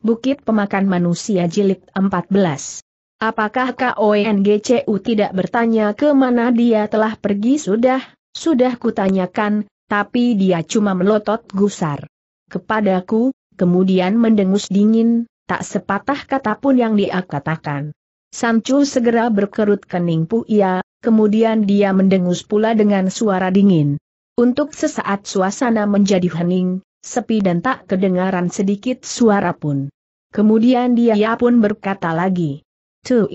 Bukit Pemakan Manusia Jilid 14. Apakah KONGCU tidak bertanya ke mana dia telah pergi sudah, sudah kutanyakan, tapi dia cuma melotot gusar. Kepadaku, kemudian mendengus dingin, tak sepatah kata pun yang dia katakan. Sancu segera berkerut kening pu ia, kemudian dia mendengus pula dengan suara dingin. Untuk sesaat suasana menjadi hening, sepi dan tak kedengaran sedikit suara pun. Kemudian dia pun berkata lagi.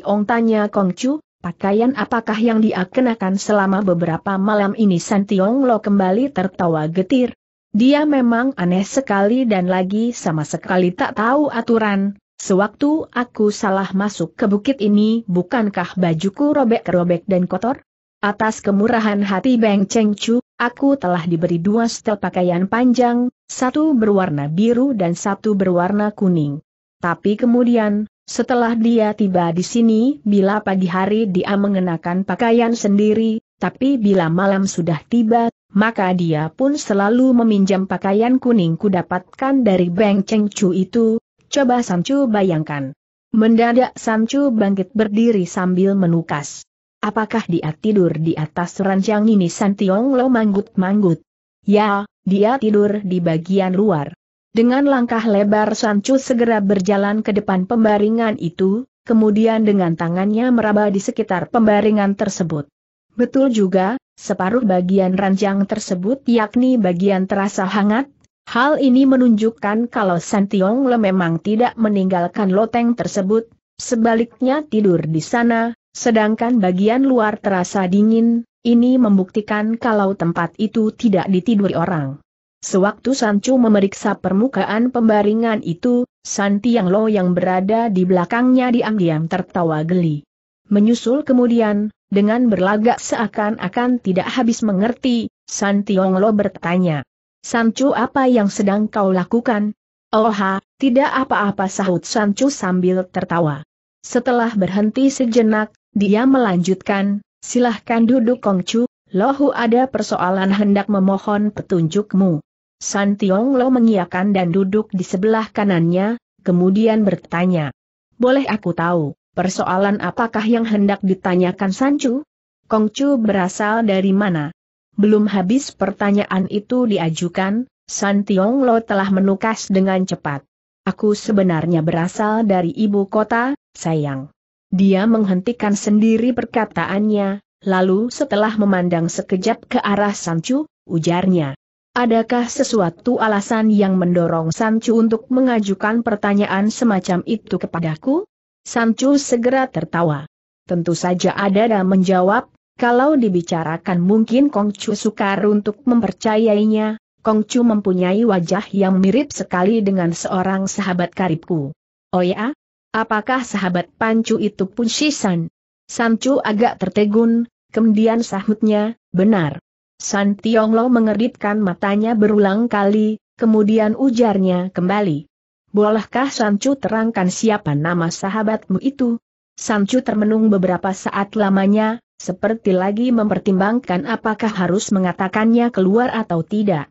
Ong tanya Kong Chu, pakaian apakah yang dia kenakan selama beberapa malam ini San Tiong Lo kembali tertawa getir. Dia memang aneh sekali dan lagi sama sekali tak tahu aturan. Sewaktu aku salah masuk ke bukit ini bukankah bajuku robek-robek dan kotor? Atas kemurahan hati Beng Cheng Chu, aku telah diberi dua setel pakaian panjang, satu berwarna biru dan satu berwarna kuning. Tapi kemudian, setelah dia tiba di sini, bila pagi hari dia mengenakan pakaian sendiri, tapi bila malam sudah tiba, maka dia pun selalu meminjam pakaian kuning kudapatkan dari Beng Cheng Chu itu, coba Samcu bayangkan. Mendadak Samcu bangkit berdiri sambil menukas. Apakah dia tidur di atas ranjang ini Santiong Lo manggut-manggut? Ya, dia tidur di bagian luar. Dengan langkah lebar Sancu segera berjalan ke depan pembaringan itu, kemudian dengan tangannya meraba di sekitar pembaringan tersebut. Betul juga, separuh bagian ranjang tersebut yakni bagian terasa hangat, Hal ini menunjukkan kalau Santiong Le memang tidak meninggalkan loteng tersebut, sebaliknya tidur di sana, sedangkan bagian luar terasa dingin, ini membuktikan kalau tempat itu tidak ditiduri orang. Sewaktu Sancu memeriksa permukaan pembaringan itu, Santi Yang Lo yang berada di belakangnya diam-diam tertawa geli. Menyusul kemudian, dengan berlagak seakan-akan tidak habis mengerti, Santi Yang Lo bertanya. Sancu apa yang sedang kau lakukan? Oha, oh, tidak apa-apa sahut Sancu sambil tertawa. Setelah berhenti sejenak, dia melanjutkan, Silahkan duduk Kongcu, Lohu ada persoalan hendak memohon petunjukmu. San Tiong Lo mengiakan dan duduk di sebelah kanannya, kemudian bertanya. Boleh aku tahu, persoalan apakah yang hendak ditanyakan Sancu? Kongcu berasal dari mana? Belum habis pertanyaan itu diajukan, San Tiong Lo telah menukas dengan cepat. Aku sebenarnya berasal dari ibu kota, sayang. Dia menghentikan sendiri perkataannya, lalu setelah memandang sekejap ke arah Sancu, ujarnya. Adakah sesuatu alasan yang mendorong Sancu untuk mengajukan pertanyaan semacam itu kepadaku? Sancu segera tertawa. Tentu saja ada, dan menjawab, kalau dibicarakan mungkin Kongcu sukar untuk mempercayainya, Kongcu mempunyai wajah yang mirip sekali dengan seorang sahabat karibku. Oh ya, Apakah sahabat Pancu itu pun Shisan? Sancu agak tertegun, kemudian sahutnya, benar. San Tionglo mengeritkan matanya berulang kali, kemudian ujarnya kembali. Bolehkah Sancu terangkan siapa nama sahabatmu itu? Sancu termenung beberapa saat lamanya, seperti lagi mempertimbangkan apakah harus mengatakannya keluar atau tidak.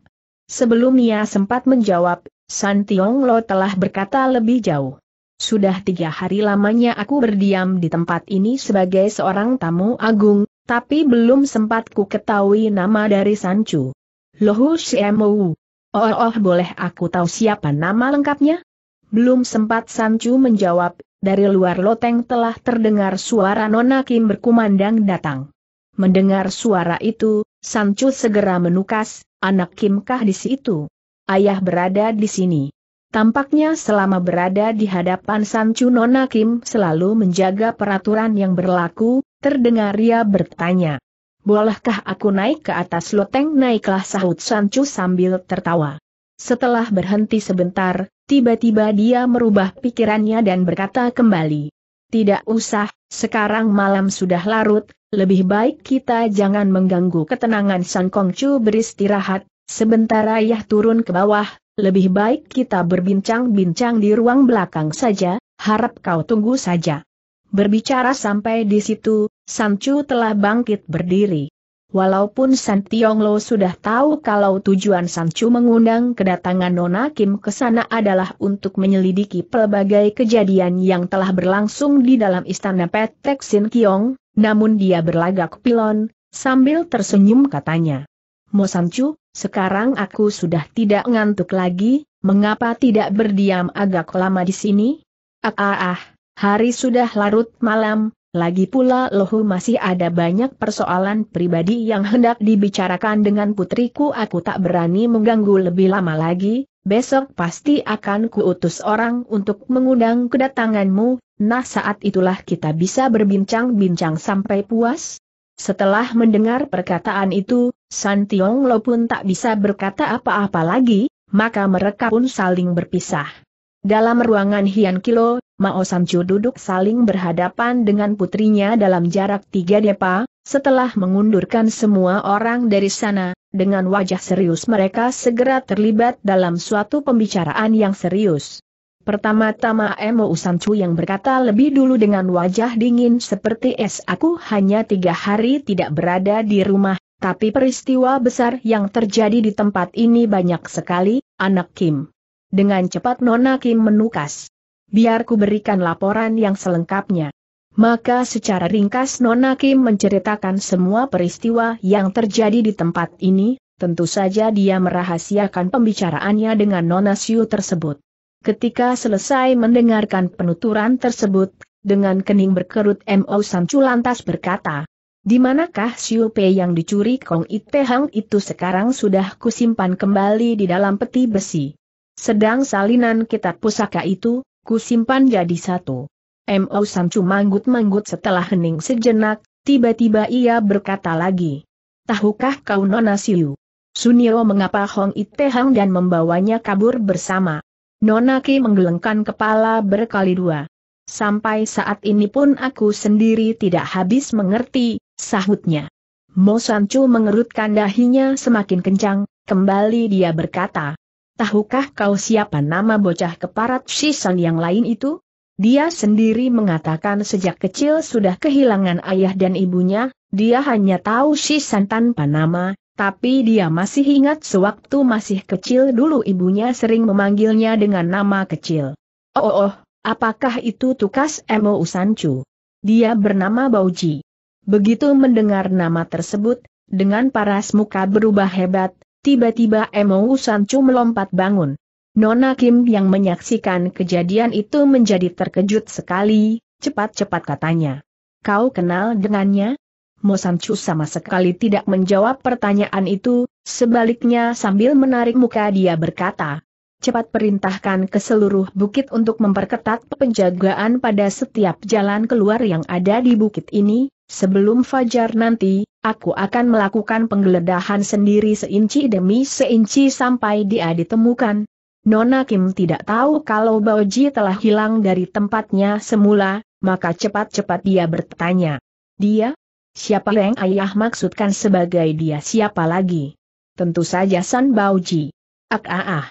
Sebelum ia sempat menjawab, San Tionglo telah berkata lebih jauh. Sudah tiga hari lamanya aku berdiam di tempat ini sebagai seorang tamu agung, tapi belum sempat ku ketahui nama dari Sancu. Lohu Siemou. Oh, oh, oh boleh aku tahu siapa nama lengkapnya? Belum sempat Sancu menjawab, dari luar loteng telah terdengar suara Nona Kim berkumandang datang. Mendengar suara itu, Sancu segera menukas, anak Kim kah di situ? Ayah berada di sini. Tampaknya selama berada di hadapan San Chunona Kim selalu menjaga peraturan yang berlaku, terdengar ia bertanya. Bolehkah aku naik ke atas loteng? Naiklah sahut Chu sambil tertawa. Setelah berhenti sebentar, tiba-tiba dia merubah pikirannya dan berkata kembali. Tidak usah, sekarang malam sudah larut, lebih baik kita jangan mengganggu ketenangan San Kongcu beristirahat, sebentar ayah turun ke bawah, lebih baik kita berbincang-bincang di ruang belakang saja, harap kau tunggu saja. Berbicara sampai di situ, Sanchu telah bangkit berdiri. Walaupun San Tionglo sudah tahu kalau tujuan Sanchu mengundang kedatangan Nona Kim ke sana adalah untuk menyelidiki pelbagai kejadian yang telah berlangsung di dalam istana Petek Sin Kiong, namun dia berlagak pilon, sambil tersenyum katanya. Mo Sanchu, sekarang aku sudah tidak ngantuk lagi, mengapa tidak berdiam agak lama di sini? Ah ah ah, hari sudah larut malam, lagi pula lohu masih ada banyak persoalan pribadi yang hendak dibicarakan dengan putriku aku tak berani mengganggu lebih lama lagi, besok pasti akan kuutus orang untuk mengundang kedatanganmu, nah saat itulah kita bisa berbincang-bincang sampai puas. Setelah mendengar perkataan itu, San Tiong Lo pun tak bisa berkata apa-apa lagi, maka mereka pun saling berpisah. Dalam ruangan Hian Kilo, Mao Samcu duduk saling berhadapan dengan putrinya dalam jarak tiga depa, setelah mengundurkan semua orang dari sana, dengan wajah serius mereka segera terlibat dalam suatu pembicaraan yang serius. Pertama-tama Emo Usamcu yang berkata lebih dulu dengan wajah dingin seperti es aku hanya tiga hari tidak berada di rumah, tapi peristiwa besar yang terjadi di tempat ini banyak sekali, anak Kim. Dengan cepat Nona Kim menukas. Biar ku berikan laporan yang selengkapnya. Maka secara ringkas Nona Kim menceritakan semua peristiwa yang terjadi di tempat ini, tentu saja dia merahasiakan pembicaraannya dengan Nona Siu tersebut. Ketika selesai mendengarkan penuturan tersebut, dengan kening berkerut M.O. Sancu lantas berkata, di manakah siupe Pei yang dicuri Kong Ite Hang itu sekarang sudah kusimpan kembali di dalam peti besi. Sedang salinan kitab pusaka itu, kusimpan jadi satu. M.O. Samcu manggut-manggut setelah hening sejenak, tiba-tiba ia berkata lagi. Tahukah kau Nona Siu? Sunio mengapa Hong Ite Hang dan membawanya kabur bersama? Nona Ki menggelengkan kepala berkali dua. Sampai saat ini pun aku sendiri tidak habis mengerti, Sahutnya. Mo mengerutkan dahinya semakin kencang, kembali dia berkata. Tahukah kau siapa nama bocah keparat Shishan yang lain itu? Dia sendiri mengatakan sejak kecil sudah kehilangan ayah dan ibunya, dia hanya tahu Shishan tanpa nama, tapi dia masih ingat sewaktu masih kecil dulu ibunya sering memanggilnya dengan nama kecil. Oh, oh, oh apakah itu tukas Emo Usancu? Dia bernama Bauji. Begitu mendengar nama tersebut, dengan paras muka berubah hebat, tiba-tiba Emo Sancu melompat bangun. Nona Kim yang menyaksikan kejadian itu menjadi terkejut sekali, cepat-cepat katanya. Kau kenal dengannya? Sancu sama sekali tidak menjawab pertanyaan itu, sebaliknya sambil menarik muka dia berkata, cepat perintahkan ke seluruh bukit untuk memperketat penjagaan pada setiap jalan keluar yang ada di bukit ini, sebelum fajar nanti, aku akan melakukan penggeledahan sendiri seinci demi seinci sampai dia ditemukan. Nona Kim tidak tahu kalau Baoji telah hilang dari tempatnya semula, maka cepat-cepat dia bertanya. Dia? Siapa yang ayah maksudkan sebagai dia siapa lagi? Tentu saja San Baoji. Ah ah ah.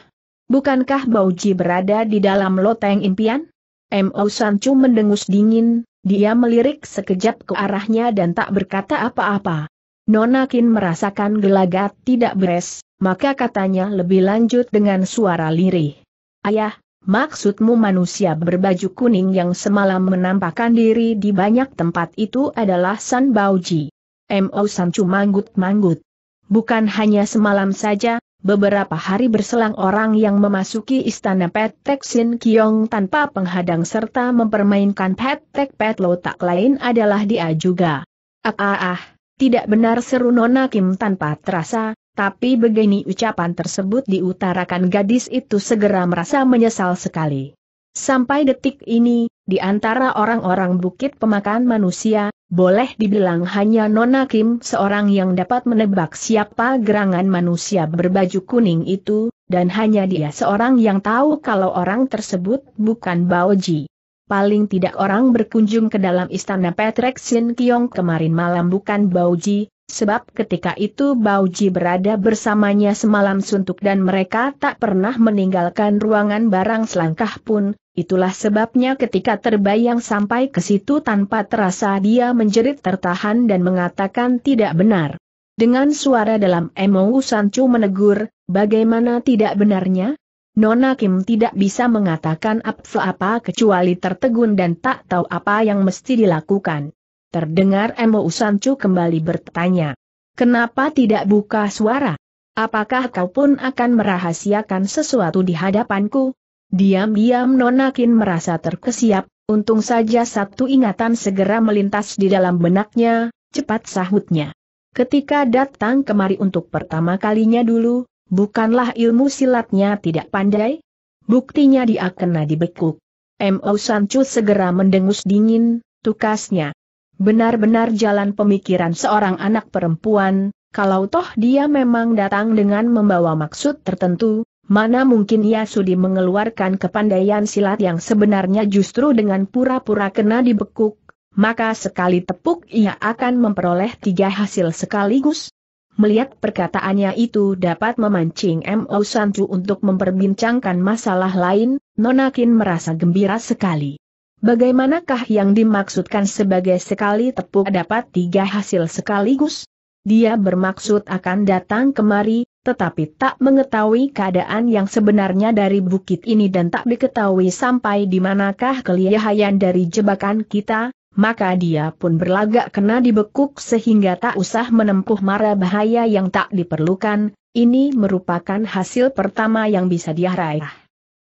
Bukankah Bauji berada di dalam loteng impian? M.O. Sanchu mendengus dingin, dia melirik sekejap ke arahnya dan tak berkata apa-apa. Nonakin merasakan gelagat tidak beres, maka katanya lebih lanjut dengan suara lirih. Ayah, maksudmu manusia berbaju kuning yang semalam menampakkan diri di banyak tempat itu adalah San Bauji. M.O. Sanchu manggut-manggut. Bukan hanya semalam saja, beberapa hari berselang orang yang memasuki istana Petek Sin Kiong tanpa penghadang serta mempermainkan Petek Petlo tak lain adalah dia juga. Ah ah ah, tidak benar seru Nona Kim tanpa terasa, tapi begini ucapan tersebut diutarakan gadis itu segera merasa menyesal sekali. Sampai detik ini, di antara orang-orang bukit pemakan manusia, boleh dibilang hanya Nona Kim seorang yang dapat menebak siapa gerangan manusia berbaju kuning itu, dan hanya dia seorang yang tahu kalau orang tersebut bukan Baoji. Paling tidak orang berkunjung ke dalam istana Patrick Sin Kiong kemarin malam bukan Baoji, sebab ketika itu Baoji berada bersamanya semalam suntuk dan mereka tak pernah meninggalkan ruangan barang selangkah pun, Itulah sebabnya ketika terbayang sampai ke situ tanpa terasa dia menjerit tertahan dan mengatakan tidak benar. Dengan suara dalam emo Sancu menegur, bagaimana tidak benarnya? Nona Kim tidak bisa mengatakan apa-apa kecuali tertegun dan tak tahu apa yang mesti dilakukan. Terdengar emo Usancu kembali bertanya. Kenapa tidak buka suara? Apakah kau pun akan merahasiakan sesuatu di hadapanku? Diam-diam Nonakin merasa terkesiap, untung saja satu ingatan segera melintas di dalam benaknya, cepat sahutnya. Ketika datang kemari untuk pertama kalinya dulu, bukanlah ilmu silatnya tidak pandai? Buktinya dia kena dibekuk. M.O. Sancut segera mendengus dingin, tukasnya. Benar-benar jalan pemikiran seorang anak perempuan, kalau toh dia memang datang dengan membawa maksud tertentu, Mana mungkin ia sudi mengeluarkan kepandaian silat yang sebenarnya justru dengan pura-pura kena dibekuk, maka sekali tepuk ia akan memperoleh tiga hasil sekaligus. Melihat perkataannya itu dapat memancing M.O. Santu untuk memperbincangkan masalah lain, Nonakin merasa gembira sekali. Bagaimanakah yang dimaksudkan sebagai sekali tepuk dapat tiga hasil sekaligus? Dia bermaksud akan datang kemari, tetapi tak mengetahui keadaan yang sebenarnya dari bukit ini dan tak diketahui sampai di manakah kelihayan dari jebakan kita, maka dia pun berlagak kena dibekuk sehingga tak usah menempuh mara bahaya yang tak diperlukan, ini merupakan hasil pertama yang bisa dia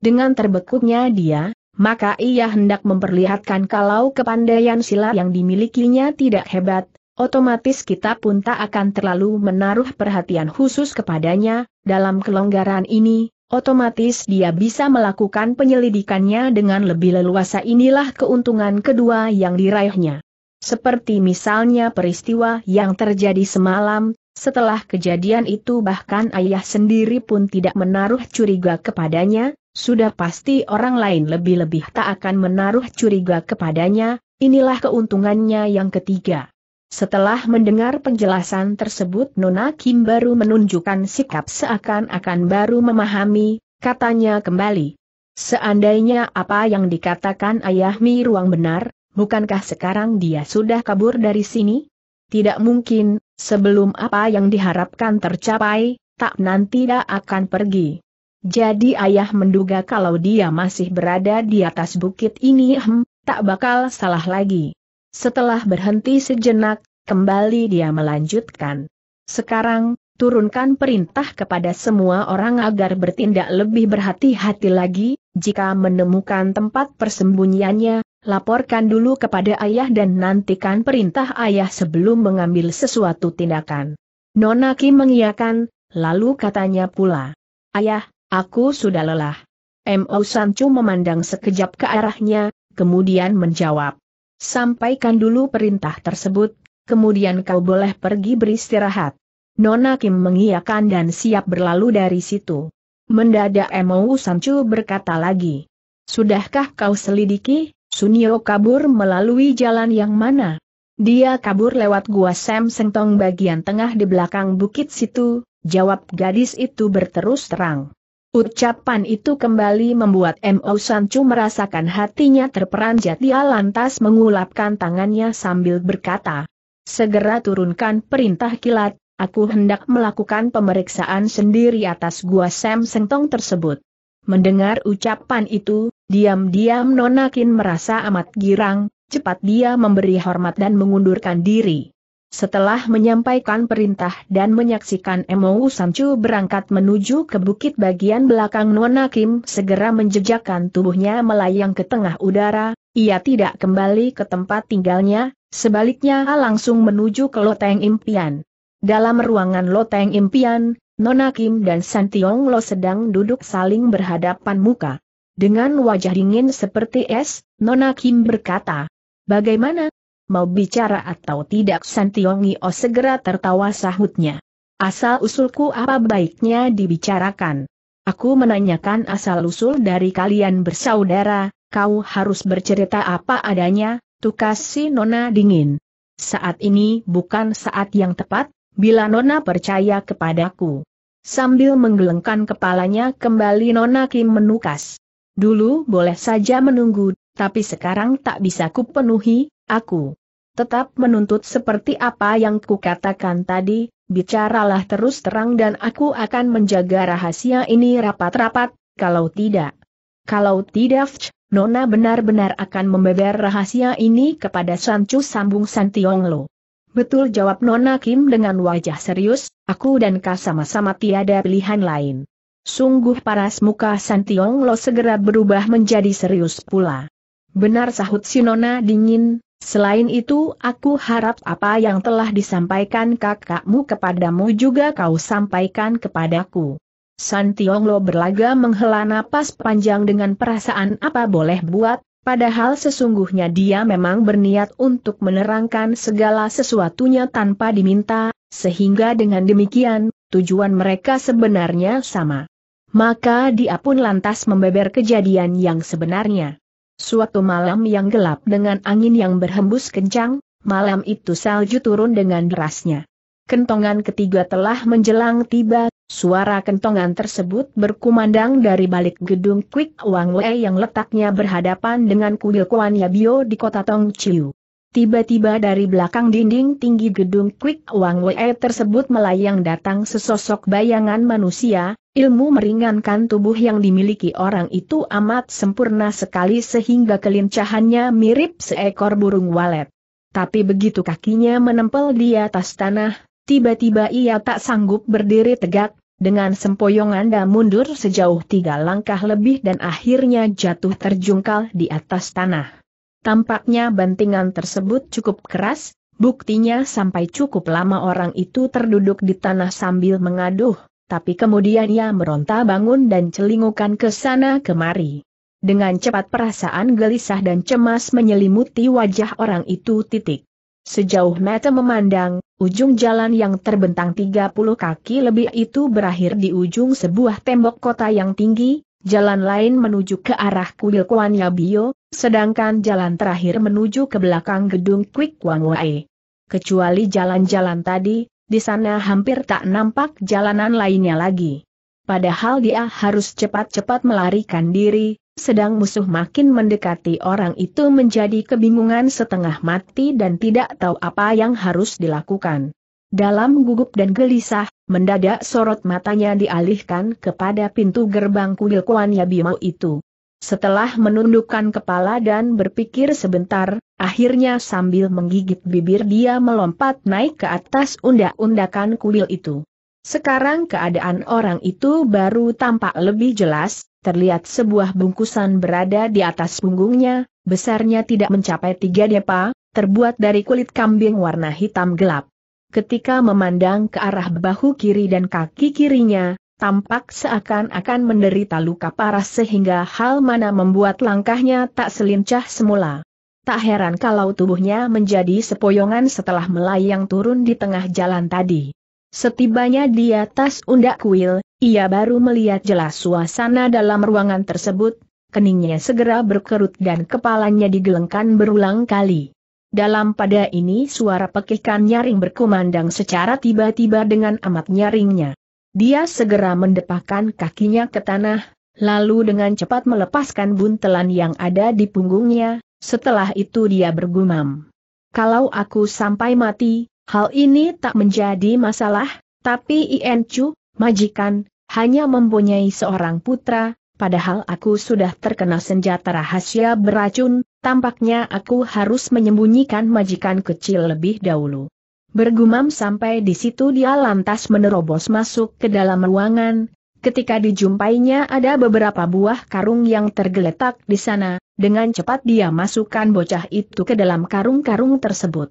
Dengan terbekuknya dia, maka ia hendak memperlihatkan kalau kepandaian sila yang dimilikinya tidak hebat, otomatis kita pun tak akan terlalu menaruh perhatian khusus kepadanya, dalam kelonggaran ini, otomatis dia bisa melakukan penyelidikannya dengan lebih leluasa inilah keuntungan kedua yang diraihnya. Seperti misalnya peristiwa yang terjadi semalam, setelah kejadian itu bahkan ayah sendiri pun tidak menaruh curiga kepadanya, sudah pasti orang lain lebih-lebih tak akan menaruh curiga kepadanya, inilah keuntungannya yang ketiga. Setelah mendengar penjelasan tersebut Nona Kim baru menunjukkan sikap seakan-akan baru memahami, katanya kembali. Seandainya apa yang dikatakan ayah Mi Ruang benar, bukankah sekarang dia sudah kabur dari sini? Tidak mungkin, sebelum apa yang diharapkan tercapai, tak nanti dia akan pergi. Jadi ayah menduga kalau dia masih berada di atas bukit ini hmm, tak bakal salah lagi. Setelah berhenti sejenak, kembali dia melanjutkan. Sekarang, turunkan perintah kepada semua orang agar bertindak lebih berhati-hati lagi, jika menemukan tempat persembunyiannya, laporkan dulu kepada ayah dan nantikan perintah ayah sebelum mengambil sesuatu tindakan. Nonaki mengiyakan, lalu katanya pula, Ayah, aku sudah lelah. M.O. Sanchu memandang sekejap ke arahnya, kemudian menjawab, Sampaikan dulu perintah tersebut, kemudian kau boleh pergi beristirahat. Nona Kim mengiyakan dan siap berlalu dari situ. Mendadak Mou Sancu berkata lagi. Sudahkah kau selidiki, Sunio kabur melalui jalan yang mana? Dia kabur lewat gua Sam sentong bagian tengah di belakang bukit situ, jawab gadis itu berterus terang. Ucapan itu kembali membuat M.O. Sancu merasakan hatinya terperanjat dia lantas mengulapkan tangannya sambil berkata, Segera turunkan perintah kilat, aku hendak melakukan pemeriksaan sendiri atas gua Sam Sengtong tersebut. Mendengar ucapan itu, diam-diam Nonakin merasa amat girang, cepat dia memberi hormat dan mengundurkan diri. Setelah menyampaikan perintah dan menyaksikan Emou Samcu berangkat menuju ke bukit bagian belakang Nona Kim segera menjejakkan tubuhnya melayang ke tengah udara, ia tidak kembali ke tempat tinggalnya, sebaliknya langsung menuju ke loteng impian. Dalam ruangan loteng impian, Nona Kim dan Santiong Lo sedang duduk saling berhadapan muka. Dengan wajah dingin seperti es, Nona Kim berkata, Bagaimana, mau bicara atau tidak San Tiongio segera tertawa sahutnya. Asal usulku apa baiknya dibicarakan. Aku menanyakan asal-usul dari kalian bersaudara, kau harus bercerita apa adanya, tukas si Nona dingin. Saat ini bukan saat yang tepat, bila Nona percaya kepadaku. Sambil menggelengkan kepalanya kembali Nona Kim menukas. Dulu boleh saja menunggu, tapi sekarang tak bisa kupenuhi, Aku tetap menuntut seperti apa yang kukatakan tadi, bicaralah terus terang dan aku akan menjaga rahasia ini rapat-rapat, kalau tidak. Kalau tidak, Nona benar-benar akan membeber rahasia ini kepada Sancu Sambung Santionglo. Betul jawab Nona Kim dengan wajah serius, aku dan Ka sama-sama tiada pilihan lain. Sungguh paras muka Santionglo segera berubah menjadi serius pula. Benar sahut si Nona dingin, Selain itu aku harap apa yang telah disampaikan kakakmu kepadamu juga kau sampaikan kepadaku. San Tionglo berlaga menghela napas panjang dengan perasaan apa boleh buat, padahal sesungguhnya dia memang berniat untuk menerangkan segala sesuatunya tanpa diminta, sehingga dengan demikian, tujuan mereka sebenarnya sama. Maka dia pun lantas membeber kejadian yang sebenarnya. Suatu malam yang gelap dengan angin yang berhembus kencang, malam itu salju turun dengan derasnya. Kentongan ketiga telah menjelang tiba, suara kentongan tersebut berkumandang dari balik gedung Quick Wang Wei yang letaknya berhadapan dengan kuil Kuan Yabio di kota Tongchiu. Tiba-tiba dari belakang dinding tinggi gedung Quick Wang Wei tersebut melayang datang sesosok bayangan manusia, Ilmu meringankan tubuh yang dimiliki orang itu amat sempurna sekali sehingga kelincahannya mirip seekor burung walet. Tapi begitu kakinya menempel di atas tanah, tiba-tiba ia tak sanggup berdiri tegak, dengan sempoyongan dan mundur sejauh tiga langkah lebih dan akhirnya jatuh terjungkal di atas tanah. Tampaknya bantingan tersebut cukup keras, buktinya sampai cukup lama orang itu terduduk di tanah sambil mengaduh tapi kemudian ia meronta bangun dan celingukan ke sana kemari. Dengan cepat perasaan gelisah dan cemas menyelimuti wajah orang itu titik. Sejauh mata memandang, ujung jalan yang terbentang 30 kaki lebih itu berakhir di ujung sebuah tembok kota yang tinggi, jalan lain menuju ke arah kuil Kuan Yabio, sedangkan jalan terakhir menuju ke belakang gedung Kwik Wang Wae. Kecuali jalan-jalan tadi, di sana hampir tak nampak jalanan lainnya lagi. Padahal dia harus cepat-cepat melarikan diri, sedang musuh makin mendekati orang itu menjadi kebingungan setengah mati dan tidak tahu apa yang harus dilakukan. Dalam gugup dan gelisah, mendadak sorot matanya dialihkan kepada pintu gerbang kuil Kuan Yabimau itu. Setelah menundukkan kepala dan berpikir sebentar, akhirnya sambil menggigit bibir dia melompat naik ke atas undak-undakan kuil itu. Sekarang keadaan orang itu baru tampak lebih jelas, terlihat sebuah bungkusan berada di atas punggungnya, besarnya tidak mencapai tiga depa, terbuat dari kulit kambing warna hitam gelap. Ketika memandang ke arah bahu kiri dan kaki kirinya, tampak seakan-akan menderita luka parah sehingga hal mana membuat langkahnya tak selincah semula. Tak heran kalau tubuhnya menjadi sepoyongan setelah melayang turun di tengah jalan tadi. Setibanya di atas undak kuil, ia baru melihat jelas suasana dalam ruangan tersebut, keningnya segera berkerut dan kepalanya digelengkan berulang kali. Dalam pada ini suara pekikan nyaring berkumandang secara tiba-tiba dengan amat nyaringnya. Dia segera mendepakan kakinya ke tanah, lalu dengan cepat melepaskan buntelan yang ada di punggungnya, setelah itu dia bergumam. Kalau aku sampai mati, hal ini tak menjadi masalah, tapi Ien Chu, majikan, hanya mempunyai seorang putra, padahal aku sudah terkena senjata rahasia beracun, tampaknya aku harus menyembunyikan majikan kecil lebih dahulu. Bergumam sampai di situ dia lantas menerobos masuk ke dalam ruangan, Ketika dijumpainya ada beberapa buah karung yang tergeletak di sana, dengan cepat dia masukkan bocah itu ke dalam karung-karung tersebut.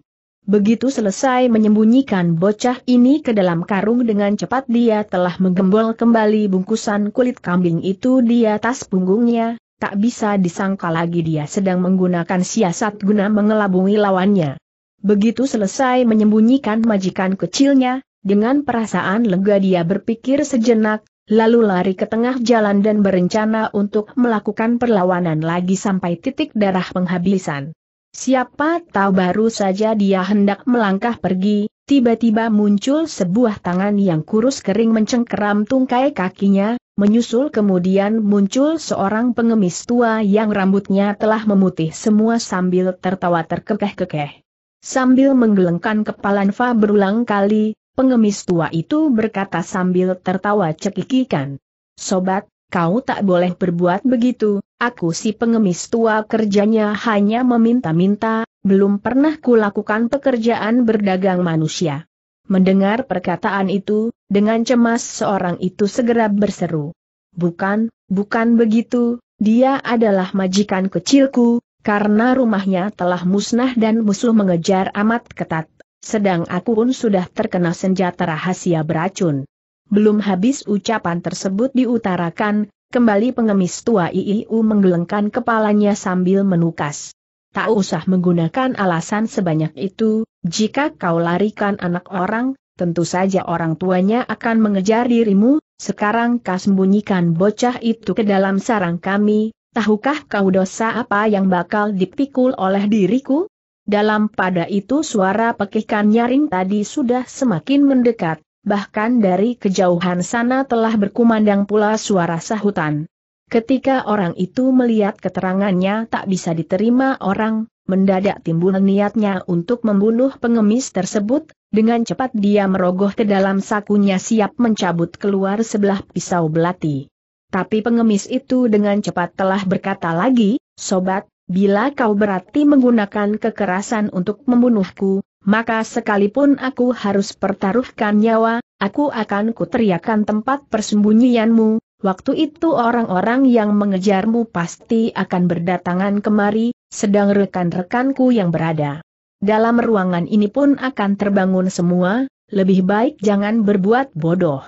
Begitu selesai menyembunyikan bocah ini ke dalam karung dengan cepat dia telah menggembol kembali bungkusan kulit kambing itu di atas punggungnya, tak bisa disangka lagi dia sedang menggunakan siasat guna mengelabungi lawannya. Begitu selesai menyembunyikan majikan kecilnya, dengan perasaan lega dia berpikir sejenak, lalu lari ke tengah jalan dan berencana untuk melakukan perlawanan lagi sampai titik darah penghabisan. Siapa tahu baru saja dia hendak melangkah pergi, tiba-tiba muncul sebuah tangan yang kurus kering mencengkeram tungkai kakinya, menyusul kemudian muncul seorang pengemis tua yang rambutnya telah memutih semua sambil tertawa terkekeh-kekeh. Sambil menggelengkan kepala Nfa berulang kali, pengemis tua itu berkata sambil tertawa cekikikan. Sobat, kau tak boleh berbuat begitu, aku si pengemis tua kerjanya hanya meminta-minta, belum pernah kulakukan pekerjaan berdagang manusia. Mendengar perkataan itu, dengan cemas seorang itu segera berseru. Bukan, bukan begitu, dia adalah majikan kecilku, karena rumahnya telah musnah dan musuh mengejar amat ketat, sedang aku pun sudah terkena senjata rahasia beracun. Belum habis ucapan tersebut diutarakan, kembali pengemis tua IIU menggelengkan kepalanya sambil menukas. Tak usah menggunakan alasan sebanyak itu, jika kau larikan anak orang, tentu saja orang tuanya akan mengejar dirimu, sekarang kau sembunyikan bocah itu ke dalam sarang kami, tahukah kau dosa apa yang bakal dipikul oleh diriku? Dalam pada itu suara pekikan nyaring tadi sudah semakin mendekat, bahkan dari kejauhan sana telah berkumandang pula suara sahutan. Ketika orang itu melihat keterangannya tak bisa diterima orang, mendadak timbul niatnya untuk membunuh pengemis tersebut, dengan cepat dia merogoh ke dalam sakunya siap mencabut keluar sebelah pisau belati. Tapi pengemis itu dengan cepat telah berkata lagi, Sobat, bila kau berarti menggunakan kekerasan untuk membunuhku, maka sekalipun aku harus pertaruhkan nyawa, aku akan kuteriakan tempat persembunyianmu, Waktu itu orang-orang yang mengejarmu pasti akan berdatangan kemari, sedang rekan-rekanku yang berada dalam ruangan ini pun akan terbangun semua, lebih baik jangan berbuat bodoh.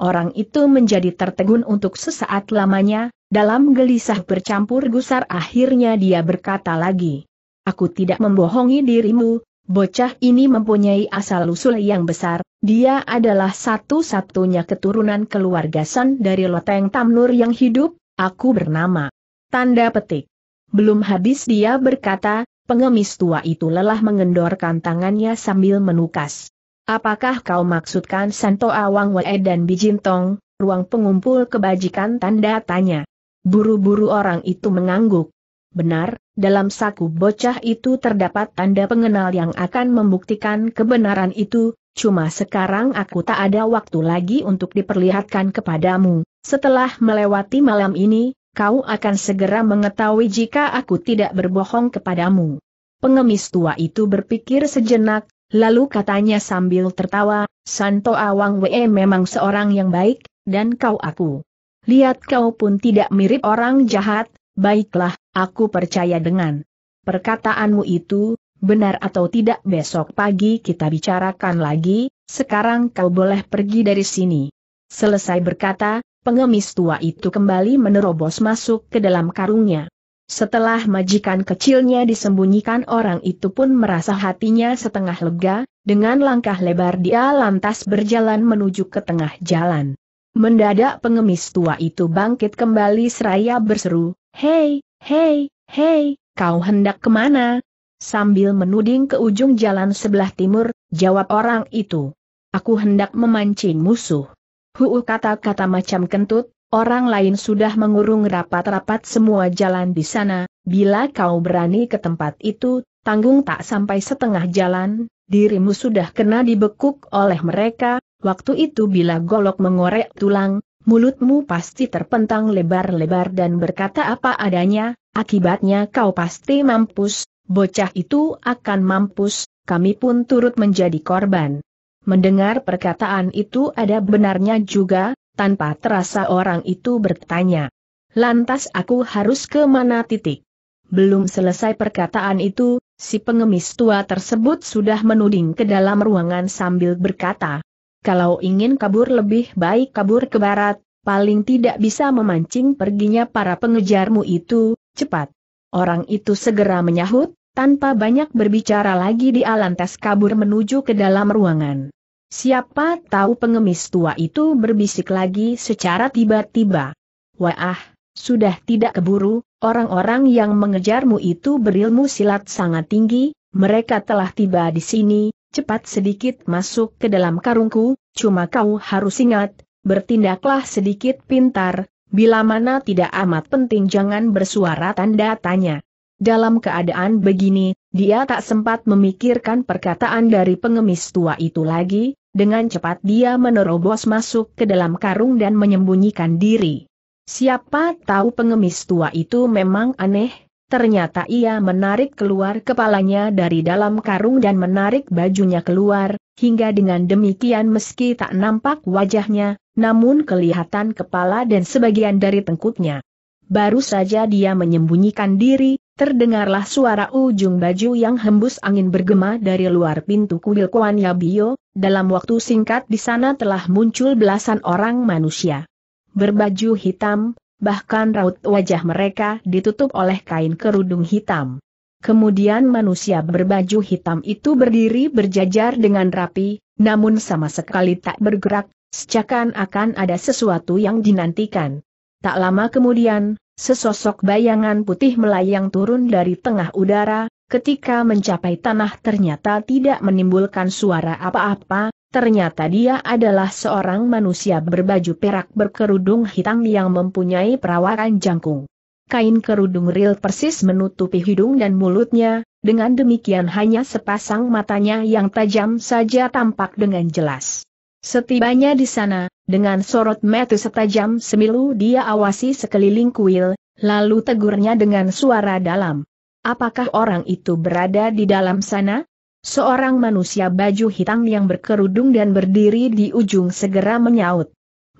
Orang itu menjadi tertegun untuk sesaat lamanya, dalam gelisah bercampur gusar akhirnya dia berkata lagi. Aku tidak membohongi dirimu, Bocah ini mempunyai asal-usul yang besar, dia adalah satu-satunya keturunan keluarga San dari Loteng Tamnur yang hidup, aku bernama. Tanda petik. Belum habis dia berkata, pengemis tua itu lelah mengendorkan tangannya sambil menukas. Apakah kau maksudkan Santo Awang Wae dan Bijintong, ruang pengumpul kebajikan tanda tanya? Buru-buru orang itu mengangguk. Benar, dalam saku bocah itu terdapat tanda pengenal yang akan membuktikan kebenaran itu, cuma sekarang aku tak ada waktu lagi untuk diperlihatkan kepadamu. Setelah melewati malam ini, kau akan segera mengetahui jika aku tidak berbohong kepadamu. Pengemis tua itu berpikir sejenak, Lalu katanya sambil tertawa, Santo Awang We memang seorang yang baik, dan kau aku. Lihat kau pun tidak mirip orang jahat, baiklah, aku percaya dengan perkataanmu itu, benar atau tidak besok pagi kita bicarakan lagi, sekarang kau boleh pergi dari sini. Selesai berkata, pengemis tua itu kembali menerobos masuk ke dalam karungnya. Setelah majikan kecilnya disembunyikan orang itu pun merasa hatinya setengah lega, dengan langkah lebar dia lantas berjalan menuju ke tengah jalan. Mendadak pengemis tua itu bangkit kembali seraya berseru, Hei, hei, hei, kau hendak kemana? Sambil menuding ke ujung jalan sebelah timur, jawab orang itu. Aku hendak memancing musuh. Huu kata-kata macam kentut, Orang lain sudah mengurung rapat-rapat semua jalan di sana, bila kau berani ke tempat itu, tanggung tak sampai setengah jalan, dirimu sudah kena dibekuk oleh mereka, waktu itu bila golok mengorek tulang, mulutmu pasti terpentang lebar-lebar dan berkata apa adanya, akibatnya kau pasti mampus, bocah itu akan mampus, kami pun turut menjadi korban. Mendengar perkataan itu ada benarnya juga, tanpa terasa orang itu bertanya. Lantas aku harus ke mana titik? Belum selesai perkataan itu, si pengemis tua tersebut sudah menuding ke dalam ruangan sambil berkata, kalau ingin kabur lebih baik kabur ke barat, paling tidak bisa memancing perginya para pengejarmu itu, cepat. Orang itu segera menyahut, tanpa banyak berbicara lagi di alantas kabur menuju ke dalam ruangan. Siapa tahu pengemis tua itu berbisik lagi secara tiba-tiba. Wah, sudah tidak keburu, orang-orang yang mengejarmu itu berilmu silat sangat tinggi, mereka telah tiba di sini, cepat sedikit masuk ke dalam karungku, cuma kau harus ingat, bertindaklah sedikit pintar, bila mana tidak amat penting jangan bersuara tanda tanya. Dalam keadaan begini, dia tak sempat memikirkan perkataan dari pengemis tua itu lagi, dengan cepat dia menerobos masuk ke dalam karung dan menyembunyikan diri. Siapa tahu pengemis tua itu memang aneh, ternyata ia menarik keluar kepalanya dari dalam karung dan menarik bajunya keluar, hingga dengan demikian meski tak nampak wajahnya, namun kelihatan kepala dan sebagian dari tengkuknya. Baru saja dia menyembunyikan diri, terdengarlah suara ujung baju yang hembus angin bergema dari luar pintu kuil Kuan Yabio, dalam waktu singkat di sana telah muncul belasan orang manusia. Berbaju hitam, bahkan raut wajah mereka ditutup oleh kain kerudung hitam. Kemudian manusia berbaju hitam itu berdiri berjajar dengan rapi, namun sama sekali tak bergerak, secakan akan ada sesuatu yang dinantikan. Tak lama kemudian, sesosok bayangan putih melayang turun dari tengah udara, ketika mencapai tanah ternyata tidak menimbulkan suara apa-apa, ternyata dia adalah seorang manusia berbaju perak berkerudung hitam yang mempunyai perawakan jangkung. Kain kerudung real persis menutupi hidung dan mulutnya, dengan demikian hanya sepasang matanya yang tajam saja tampak dengan jelas. Setibanya di sana, dengan sorot mata setajam semilu dia awasi sekeliling kuil, lalu tegurnya dengan suara dalam. Apakah orang itu berada di dalam sana? Seorang manusia baju hitam yang berkerudung dan berdiri di ujung segera menyaut.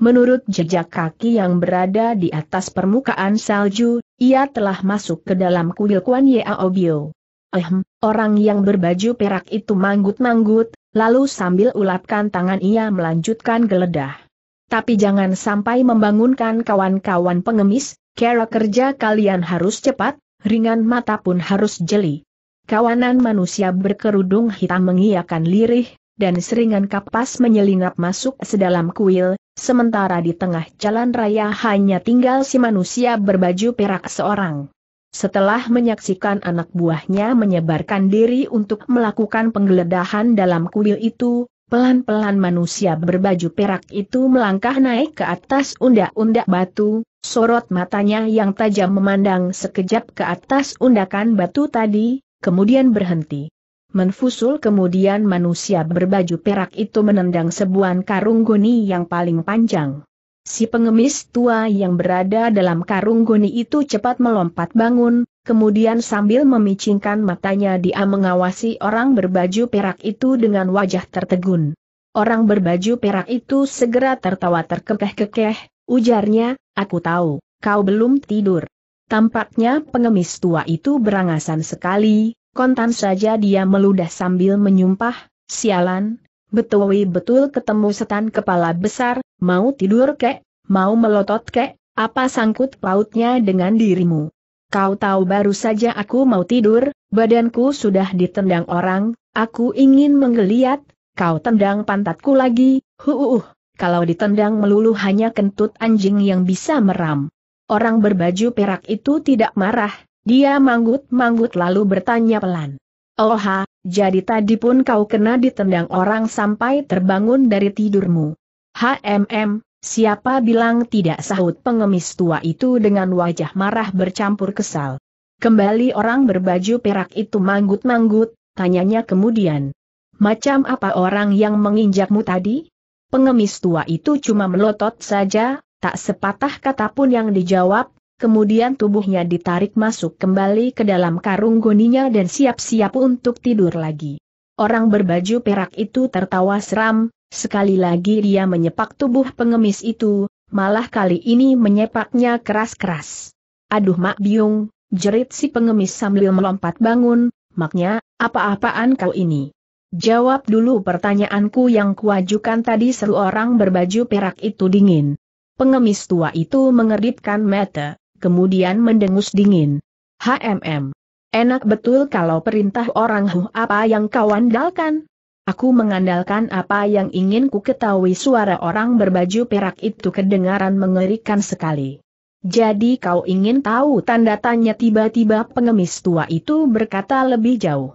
Menurut jejak kaki yang berada di atas permukaan salju, ia telah masuk ke dalam kuil Kuan Ye Bio. Ehm, orang yang berbaju perak itu manggut-manggut, Lalu sambil ulapkan tangan ia melanjutkan geledah. Tapi jangan sampai membangunkan kawan-kawan pengemis, kera kerja kalian harus cepat, ringan mata pun harus jeli. Kawanan manusia berkerudung hitam mengiakan lirih, dan seringan kapas menyelinap masuk sedalam kuil, sementara di tengah jalan raya hanya tinggal si manusia berbaju perak seorang. Setelah menyaksikan anak buahnya menyebarkan diri untuk melakukan penggeledahan dalam kuil itu, pelan-pelan manusia berbaju perak itu melangkah naik ke atas undak-undak batu, sorot matanya yang tajam memandang sekejap ke atas undakan batu tadi, kemudian berhenti. Menfusul kemudian manusia berbaju perak itu menendang sebuah karung goni yang paling panjang. Si pengemis tua yang berada dalam karung goni itu cepat melompat bangun, kemudian sambil memicingkan matanya dia mengawasi orang berbaju perak itu dengan wajah tertegun. Orang berbaju perak itu segera tertawa terkekeh-kekeh, ujarnya, aku tahu, kau belum tidur. Tampaknya pengemis tua itu berangasan sekali, kontan saja dia meludah sambil menyumpah, sialan, Betul-betul ketemu setan kepala besar, mau tidur kek, mau melotot kek, apa sangkut pautnya dengan dirimu? Kau tahu baru saja aku mau tidur, badanku sudah ditendang orang, aku ingin menggeliat, kau tendang pantatku lagi, huuh! kalau ditendang melulu hanya kentut anjing yang bisa meram. Orang berbaju perak itu tidak marah, dia manggut-manggut lalu bertanya pelan. Oha, jadi tadi pun kau kena ditendang orang sampai terbangun dari tidurmu. HMM, siapa bilang tidak sahut pengemis tua itu dengan wajah marah bercampur kesal. Kembali orang berbaju perak itu manggut-manggut, tanyanya kemudian. Macam apa orang yang menginjakmu tadi? Pengemis tua itu cuma melotot saja, tak sepatah kata pun yang dijawab, kemudian tubuhnya ditarik masuk kembali ke dalam karung goninya dan siap-siap untuk tidur lagi. Orang berbaju perak itu tertawa seram, sekali lagi dia menyepak tubuh pengemis itu, malah kali ini menyepaknya keras-keras. Aduh Mak Biung, jerit si pengemis sambil melompat bangun, maknya, apa-apaan kau ini? Jawab dulu pertanyaanku yang kuajukan tadi seru orang berbaju perak itu dingin. Pengemis tua itu mengeritkan mata kemudian mendengus dingin. HMM. Enak betul kalau perintah orang huh apa yang kau andalkan? Aku mengandalkan apa yang ingin ku ketahui suara orang berbaju perak itu kedengaran mengerikan sekali. Jadi kau ingin tahu tanda tanya tiba-tiba pengemis tua itu berkata lebih jauh.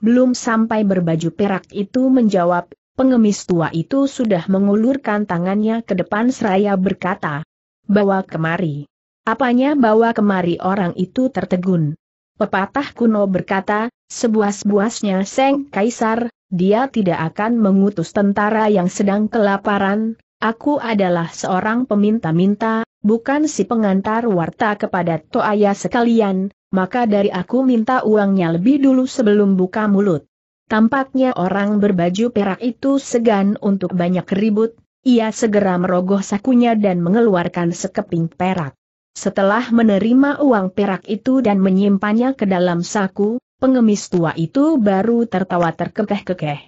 Belum sampai berbaju perak itu menjawab, pengemis tua itu sudah mengulurkan tangannya ke depan seraya berkata, bawa kemari. Apanya bawa kemari orang itu tertegun. Pepatah kuno berkata, sebuas-buasnya Seng Kaisar, dia tidak akan mengutus tentara yang sedang kelaparan, aku adalah seorang peminta-minta, bukan si pengantar warta kepada toaya sekalian, maka dari aku minta uangnya lebih dulu sebelum buka mulut. Tampaknya orang berbaju perak itu segan untuk banyak ribut, ia segera merogoh sakunya dan mengeluarkan sekeping perak. Setelah menerima uang perak itu dan menyimpannya ke dalam saku, pengemis tua itu baru tertawa terkekeh-kekeh.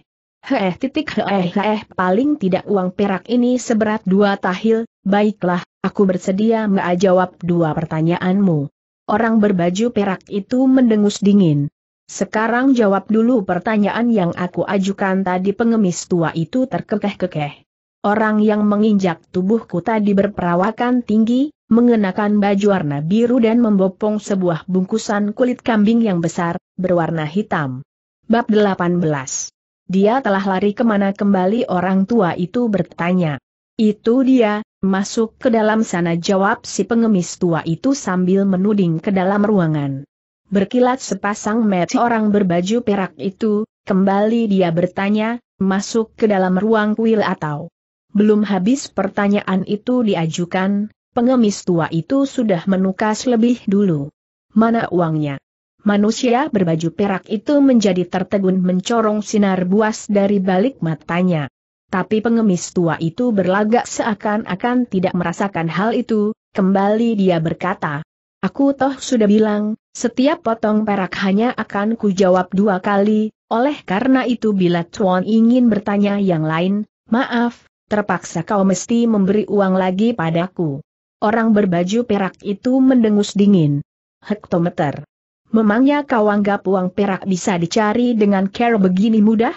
Heeh titik heeh heeh paling tidak uang perak ini seberat dua tahil, baiklah, aku bersedia menjawab dua pertanyaanmu. Orang berbaju perak itu mendengus dingin. Sekarang jawab dulu pertanyaan yang aku ajukan tadi pengemis tua itu terkekeh-kekeh. Orang yang menginjak tubuhku tadi berperawakan tinggi, mengenakan baju warna biru dan membopong sebuah bungkusan kulit kambing yang besar, berwarna hitam. Bab 18 Dia telah lari kemana kembali orang tua itu bertanya. Itu dia, masuk ke dalam sana jawab si pengemis tua itu sambil menuding ke dalam ruangan. Berkilat sepasang mata orang berbaju perak itu, kembali dia bertanya, masuk ke dalam ruang kuil atau... Belum habis pertanyaan itu diajukan, pengemis tua itu sudah menukas lebih dulu. Mana uangnya? Manusia berbaju perak itu menjadi tertegun mencorong sinar buas dari balik matanya. Tapi pengemis tua itu berlagak seakan-akan tidak merasakan hal itu, kembali dia berkata. Aku toh sudah bilang, setiap potong perak hanya akan kujawab dua kali, oleh karena itu bila Tuan ingin bertanya yang lain, maaf, terpaksa kau mesti memberi uang lagi padaku. Orang berbaju perak itu mendengus dingin. Hektometer. Memangnya kau anggap uang perak bisa dicari dengan cara begini mudah?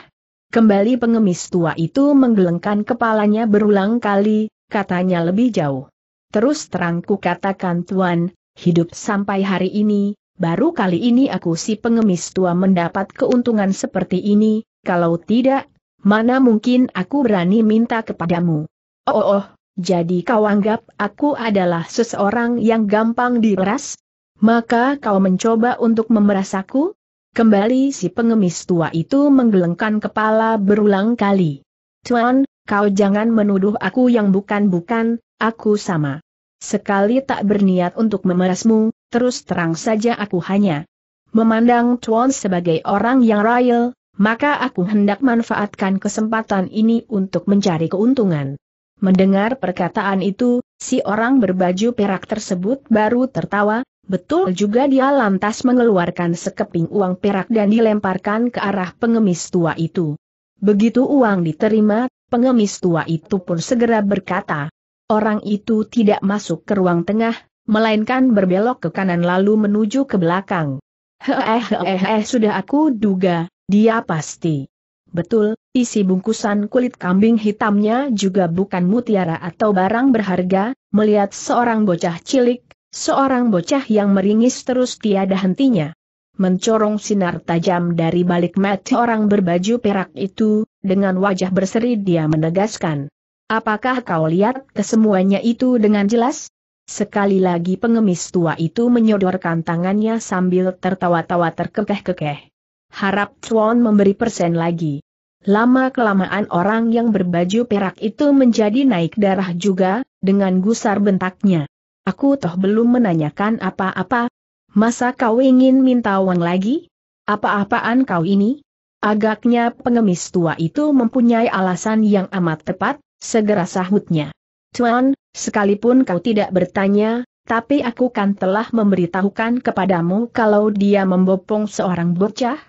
Kembali pengemis tua itu menggelengkan kepalanya berulang kali, katanya lebih jauh. Terus terangku katakan tuan, hidup sampai hari ini, baru kali ini aku si pengemis tua mendapat keuntungan seperti ini, kalau tidak, mana mungkin aku berani minta kepadamu. oh, oh, oh jadi kau anggap aku adalah seseorang yang gampang diperas? Maka kau mencoba untuk memeras aku? Kembali si pengemis tua itu menggelengkan kepala berulang kali. Tuan, kau jangan menuduh aku yang bukan-bukan, aku sama. Sekali tak berniat untuk memerasmu, terus terang saja aku hanya memandang Tuan sebagai orang yang royal, maka aku hendak manfaatkan kesempatan ini untuk mencari keuntungan. Mendengar perkataan itu, si orang berbaju perak tersebut baru tertawa, betul juga dia lantas mengeluarkan sekeping uang perak dan dilemparkan ke arah pengemis tua itu. Begitu uang diterima, pengemis tua itu pun segera berkata, orang itu tidak masuk ke ruang tengah, melainkan berbelok ke kanan lalu menuju ke belakang. Hehehe, eh eh, sudah aku duga, dia pasti Betul, isi bungkusan kulit kambing hitamnya juga bukan mutiara atau barang berharga, melihat seorang bocah cilik, seorang bocah yang meringis terus tiada hentinya. Mencorong sinar tajam dari balik mata orang berbaju perak itu, dengan wajah berseri dia menegaskan. Apakah kau lihat kesemuanya itu dengan jelas? Sekali lagi pengemis tua itu menyodorkan tangannya sambil tertawa-tawa terkekeh-kekeh harap Chuan memberi persen lagi. Lama-kelamaan orang yang berbaju perak itu menjadi naik darah juga, dengan gusar bentaknya. Aku toh belum menanyakan apa-apa. Masa kau ingin minta uang lagi? Apa-apaan kau ini? Agaknya pengemis tua itu mempunyai alasan yang amat tepat, segera sahutnya. Tuan, sekalipun kau tidak bertanya, tapi aku kan telah memberitahukan kepadamu kalau dia membopong seorang bocah,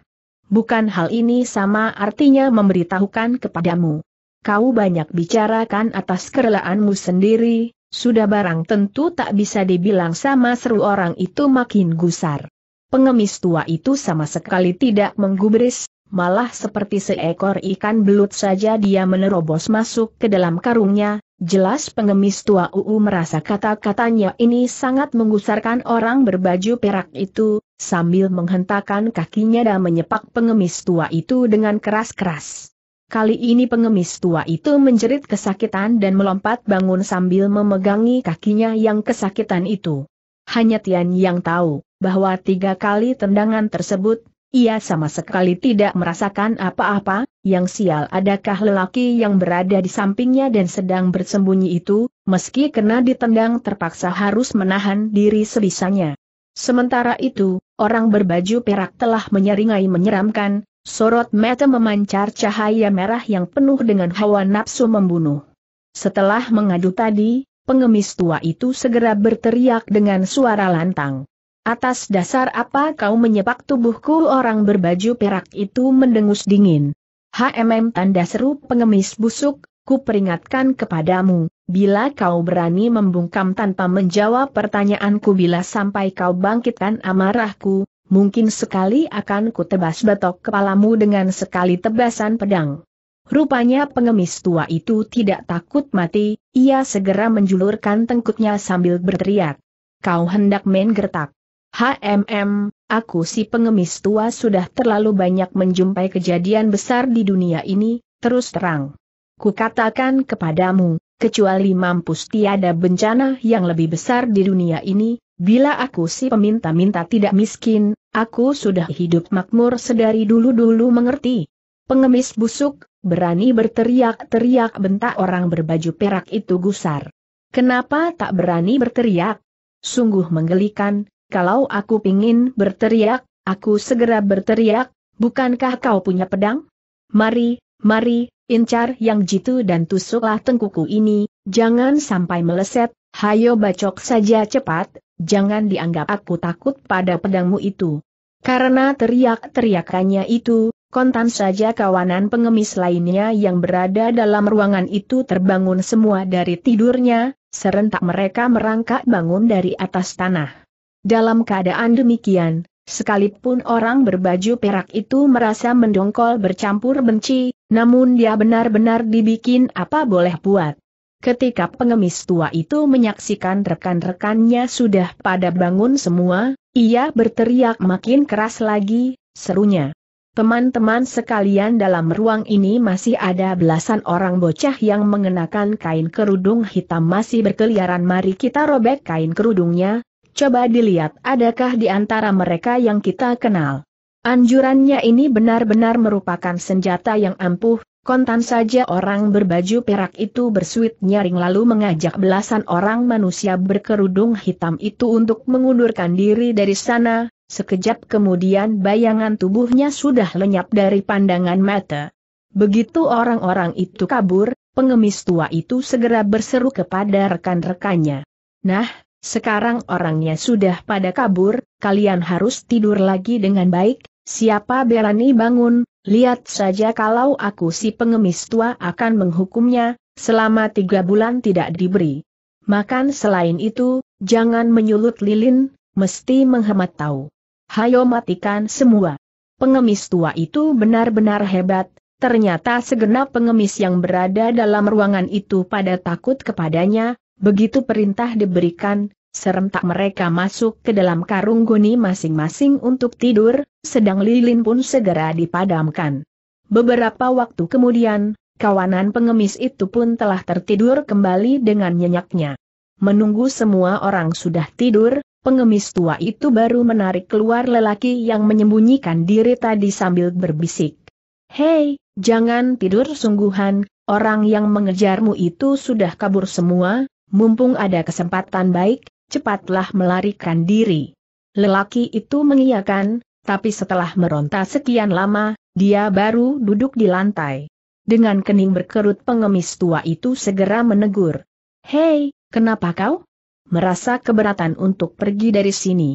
bukan hal ini sama artinya memberitahukan kepadamu. Kau banyak bicarakan atas kerelaanmu sendiri, sudah barang tentu tak bisa dibilang sama seru orang itu makin gusar. Pengemis tua itu sama sekali tidak menggubris, malah seperti seekor ikan belut saja dia menerobos masuk ke dalam karungnya, jelas pengemis tua UU merasa kata-katanya ini sangat menggusarkan orang berbaju perak itu, sambil menghentakkan kakinya dan menyepak pengemis tua itu dengan keras-keras. Kali ini pengemis tua itu menjerit kesakitan dan melompat bangun sambil memegangi kakinya yang kesakitan itu. Hanya Tian yang tahu, bahwa tiga kali tendangan tersebut, ia sama sekali tidak merasakan apa-apa, yang sial adakah lelaki yang berada di sampingnya dan sedang bersembunyi itu, meski kena ditendang terpaksa harus menahan diri sebisanya. Sementara itu, orang berbaju perak telah menyeringai menyeramkan, sorot mata memancar cahaya merah yang penuh dengan hawa nafsu membunuh. Setelah mengadu tadi, pengemis tua itu segera berteriak dengan suara lantang. Atas dasar apa kau menyepak tubuhku orang berbaju perak itu mendengus dingin. HMM tanda seru pengemis busuk, ku peringatkan kepadamu, bila kau berani membungkam tanpa menjawab pertanyaanku bila sampai kau bangkitkan amarahku, mungkin sekali akan kutebas batok kepalamu dengan sekali tebasan pedang. Rupanya pengemis tua itu tidak takut mati, ia segera menjulurkan tengkuknya sambil berteriak. Kau hendak main gertak. HMM, aku si pengemis tua sudah terlalu banyak menjumpai kejadian besar di dunia ini, terus terang. Kukatakan kepadamu, kecuali mampus tiada bencana yang lebih besar di dunia ini, bila aku si peminta-minta tidak miskin, aku sudah hidup makmur sedari dulu-dulu mengerti. Pengemis busuk, berani berteriak-teriak bentak orang berbaju perak itu gusar. Kenapa tak berani berteriak? Sungguh menggelikan, kalau aku pingin berteriak, aku segera berteriak, bukankah kau punya pedang? Mari, mari, Incar yang jitu dan tusuklah tengkuku ini, jangan sampai meleset, hayo bacok saja cepat, jangan dianggap aku takut pada pedangmu itu. Karena teriak-teriakannya itu, kontan saja kawanan pengemis lainnya yang berada dalam ruangan itu terbangun semua dari tidurnya, serentak mereka merangkak bangun dari atas tanah. Dalam keadaan demikian, sekalipun orang berbaju perak itu merasa mendongkol bercampur benci, namun dia benar-benar dibikin apa boleh buat. Ketika pengemis tua itu menyaksikan rekan-rekannya sudah pada bangun semua, ia berteriak makin keras lagi, serunya. Teman-teman sekalian dalam ruang ini masih ada belasan orang bocah yang mengenakan kain kerudung hitam masih berkeliaran mari kita robek kain kerudungnya, coba dilihat adakah di antara mereka yang kita kenal. Anjurannya ini benar-benar merupakan senjata yang ampuh, kontan saja orang berbaju perak itu bersuit nyaring lalu mengajak belasan orang manusia berkerudung hitam itu untuk mengundurkan diri dari sana, sekejap kemudian bayangan tubuhnya sudah lenyap dari pandangan mata. Begitu orang-orang itu kabur, pengemis tua itu segera berseru kepada rekan-rekannya. Nah, sekarang orangnya sudah pada kabur, kalian harus tidur lagi dengan baik, Siapa berani bangun, lihat saja kalau aku si pengemis tua akan menghukumnya, selama tiga bulan tidak diberi. Makan selain itu, jangan menyulut lilin, mesti menghemat tahu. Hayo matikan semua. Pengemis tua itu benar-benar hebat, ternyata segenap pengemis yang berada dalam ruangan itu pada takut kepadanya, begitu perintah diberikan, Serentak mereka masuk ke dalam karung goni masing-masing untuk tidur, sedang lilin pun segera dipadamkan. Beberapa waktu kemudian, kawanan pengemis itu pun telah tertidur kembali dengan nyenyaknya. Menunggu semua orang sudah tidur, pengemis tua itu baru menarik keluar lelaki yang menyembunyikan diri tadi sambil berbisik. Hei, jangan tidur sungguhan, orang yang mengejarmu itu sudah kabur semua, mumpung ada kesempatan baik, cepatlah melarikan diri. Lelaki itu mengiyakan, tapi setelah meronta sekian lama, dia baru duduk di lantai. Dengan kening berkerut pengemis tua itu segera menegur. Hei, kenapa kau? Merasa keberatan untuk pergi dari sini.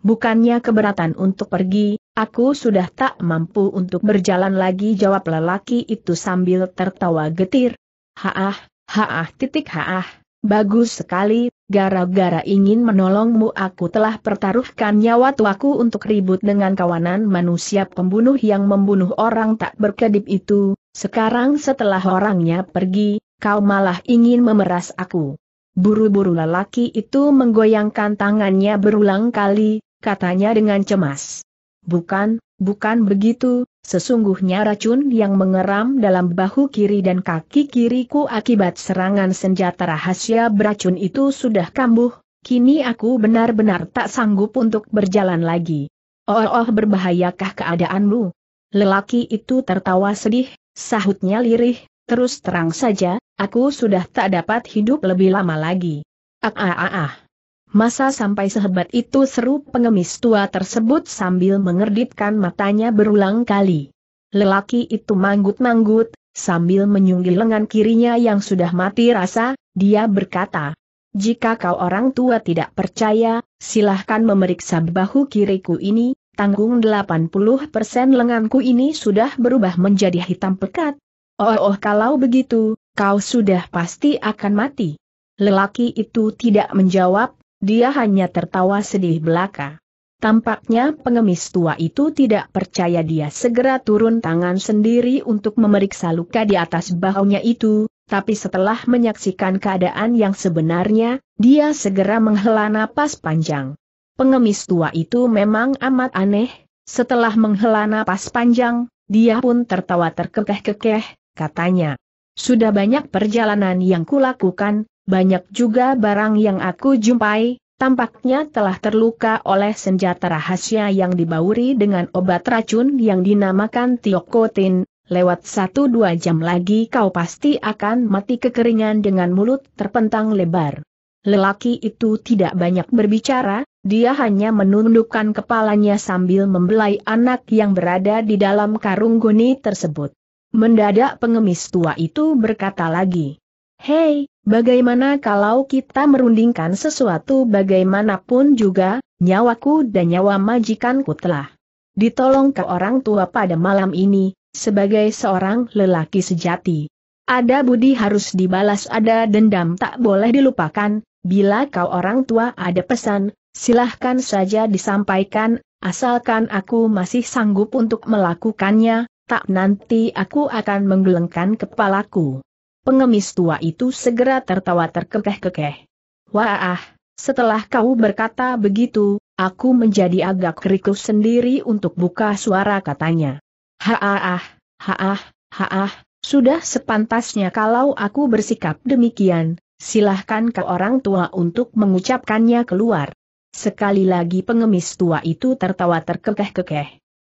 Bukannya keberatan untuk pergi, aku sudah tak mampu untuk berjalan lagi jawab lelaki itu sambil tertawa getir. Haah, haah titik haah, bagus sekali, Gara-gara ingin menolongmu aku telah pertaruhkan nyawa tuaku untuk ribut dengan kawanan manusia pembunuh yang membunuh orang tak berkedip itu, sekarang setelah orangnya pergi, kau malah ingin memeras aku. Buru-buru lelaki itu menggoyangkan tangannya berulang kali, katanya dengan cemas. Bukan, Bukan begitu, sesungguhnya racun yang mengeram dalam bahu kiri dan kaki kiriku akibat serangan senjata rahasia beracun itu sudah kambuh, kini aku benar-benar tak sanggup untuk berjalan lagi. Oh, oh berbahayakah keadaanmu? Lelaki itu tertawa sedih, sahutnya lirih, terus terang saja, aku sudah tak dapat hidup lebih lama lagi. Ah ah ah ah. Masa sampai sehebat itu seru pengemis tua tersebut sambil mengerditkan matanya berulang kali. Lelaki itu manggut-manggut, sambil menyunggil lengan kirinya yang sudah mati rasa, dia berkata, jika kau orang tua tidak percaya, silahkan memeriksa bahu kiriku ini, tanggung 80% lenganku ini sudah berubah menjadi hitam pekat. Oh, oh kalau begitu, kau sudah pasti akan mati. Lelaki itu tidak menjawab, dia hanya tertawa sedih belaka. Tampaknya pengemis tua itu tidak percaya dia segera turun tangan sendiri untuk memeriksa luka di atas bahunya itu, tapi setelah menyaksikan keadaan yang sebenarnya, dia segera menghela napas panjang. Pengemis tua itu memang amat aneh, setelah menghela napas panjang, dia pun tertawa terkekeh-kekeh, katanya. Sudah banyak perjalanan yang kulakukan, banyak juga barang yang aku jumpai, tampaknya telah terluka oleh senjata rahasia yang dibauri dengan obat racun yang dinamakan tiokotin, lewat satu dua jam lagi kau pasti akan mati kekeringan dengan mulut terpentang lebar. Lelaki itu tidak banyak berbicara, dia hanya menundukkan kepalanya sambil membelai anak yang berada di dalam karung goni tersebut. Mendadak pengemis tua itu berkata lagi, Hei, Bagaimana kalau kita merundingkan sesuatu bagaimanapun juga, nyawaku dan nyawa majikanku telah ditolong ke orang tua pada malam ini, sebagai seorang lelaki sejati. Ada budi harus dibalas ada dendam tak boleh dilupakan, bila kau orang tua ada pesan, silahkan saja disampaikan, asalkan aku masih sanggup untuk melakukannya, tak nanti aku akan menggelengkan kepalaku. Pengemis tua itu segera tertawa terkekeh-kekeh. Wah, setelah kau berkata begitu, aku menjadi agak kerikus sendiri untuk buka suara katanya. Haah, haah, haah, sudah sepantasnya kalau aku bersikap demikian, silahkan ke orang tua untuk mengucapkannya keluar. Sekali lagi pengemis tua itu tertawa terkekeh-kekeh.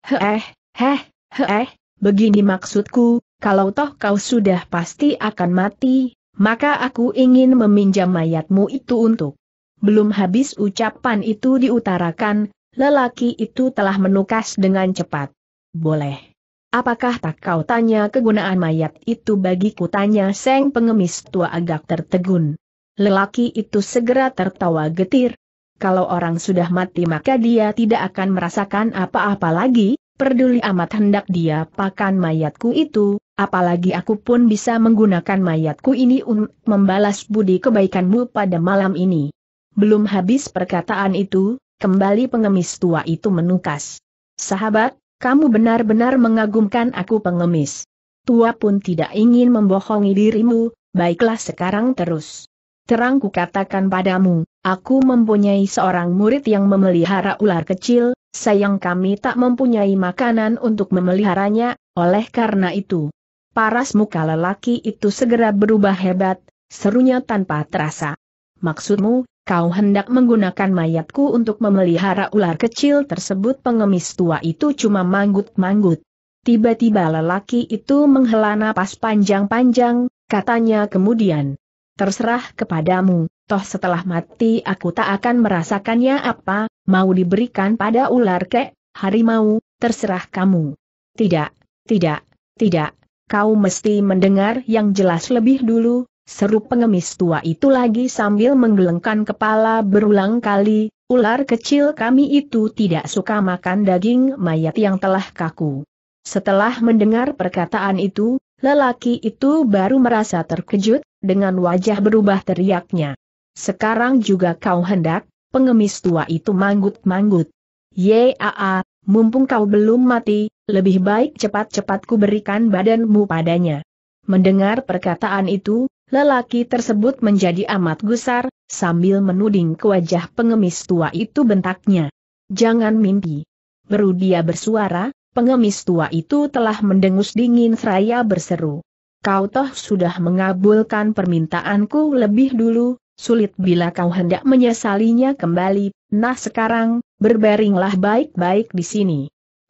Heh, heh, heh, begini maksudku, kalau toh kau sudah pasti akan mati, maka aku ingin meminjam mayatmu itu untuk. Belum habis ucapan itu diutarakan, lelaki itu telah menukas dengan cepat. Boleh. Apakah tak kau tanya kegunaan mayat itu bagiku tanya Seng pengemis tua agak tertegun. Lelaki itu segera tertawa getir. Kalau orang sudah mati maka dia tidak akan merasakan apa-apa lagi, Perduli amat hendak dia pakan mayatku itu, apalagi aku pun bisa menggunakan mayatku ini untuk membalas budi kebaikanmu pada malam ini. Belum habis perkataan itu, kembali pengemis tua itu menukas. Sahabat, kamu benar-benar mengagumkan aku pengemis. Tua pun tidak ingin membohongi dirimu, baiklah sekarang terus. Terangku katakan padamu, aku mempunyai seorang murid yang memelihara ular kecil, Sayang kami tak mempunyai makanan untuk memeliharanya, oleh karena itu. Paras muka lelaki itu segera berubah hebat, serunya tanpa terasa. Maksudmu, kau hendak menggunakan mayatku untuk memelihara ular kecil tersebut pengemis tua itu cuma manggut-manggut. Tiba-tiba lelaki itu menghela napas panjang-panjang, katanya kemudian. Terserah kepadamu, toh setelah mati aku tak akan merasakannya apa, mau diberikan pada ular kek, harimau, terserah kamu. Tidak, tidak, tidak, kau mesti mendengar yang jelas lebih dulu, seru pengemis tua itu lagi sambil menggelengkan kepala berulang kali, ular kecil kami itu tidak suka makan daging mayat yang telah kaku. Setelah mendengar perkataan itu, lelaki itu baru merasa terkejut, dengan wajah berubah teriaknya. Sekarang juga kau hendak, pengemis tua itu manggut-manggut. Yaa, mumpung kau belum mati, lebih baik cepat-cepat kuberikan badanmu padanya. Mendengar perkataan itu, lelaki tersebut menjadi amat gusar, sambil menuding ke wajah pengemis tua itu bentaknya. Jangan mimpi. Beru dia bersuara, pengemis tua itu telah mendengus dingin seraya berseru. Kau toh sudah mengabulkan permintaanku lebih dulu, Sulit bila kau hendak menyesalinya kembali, nah sekarang, berbaringlah baik-baik di sini.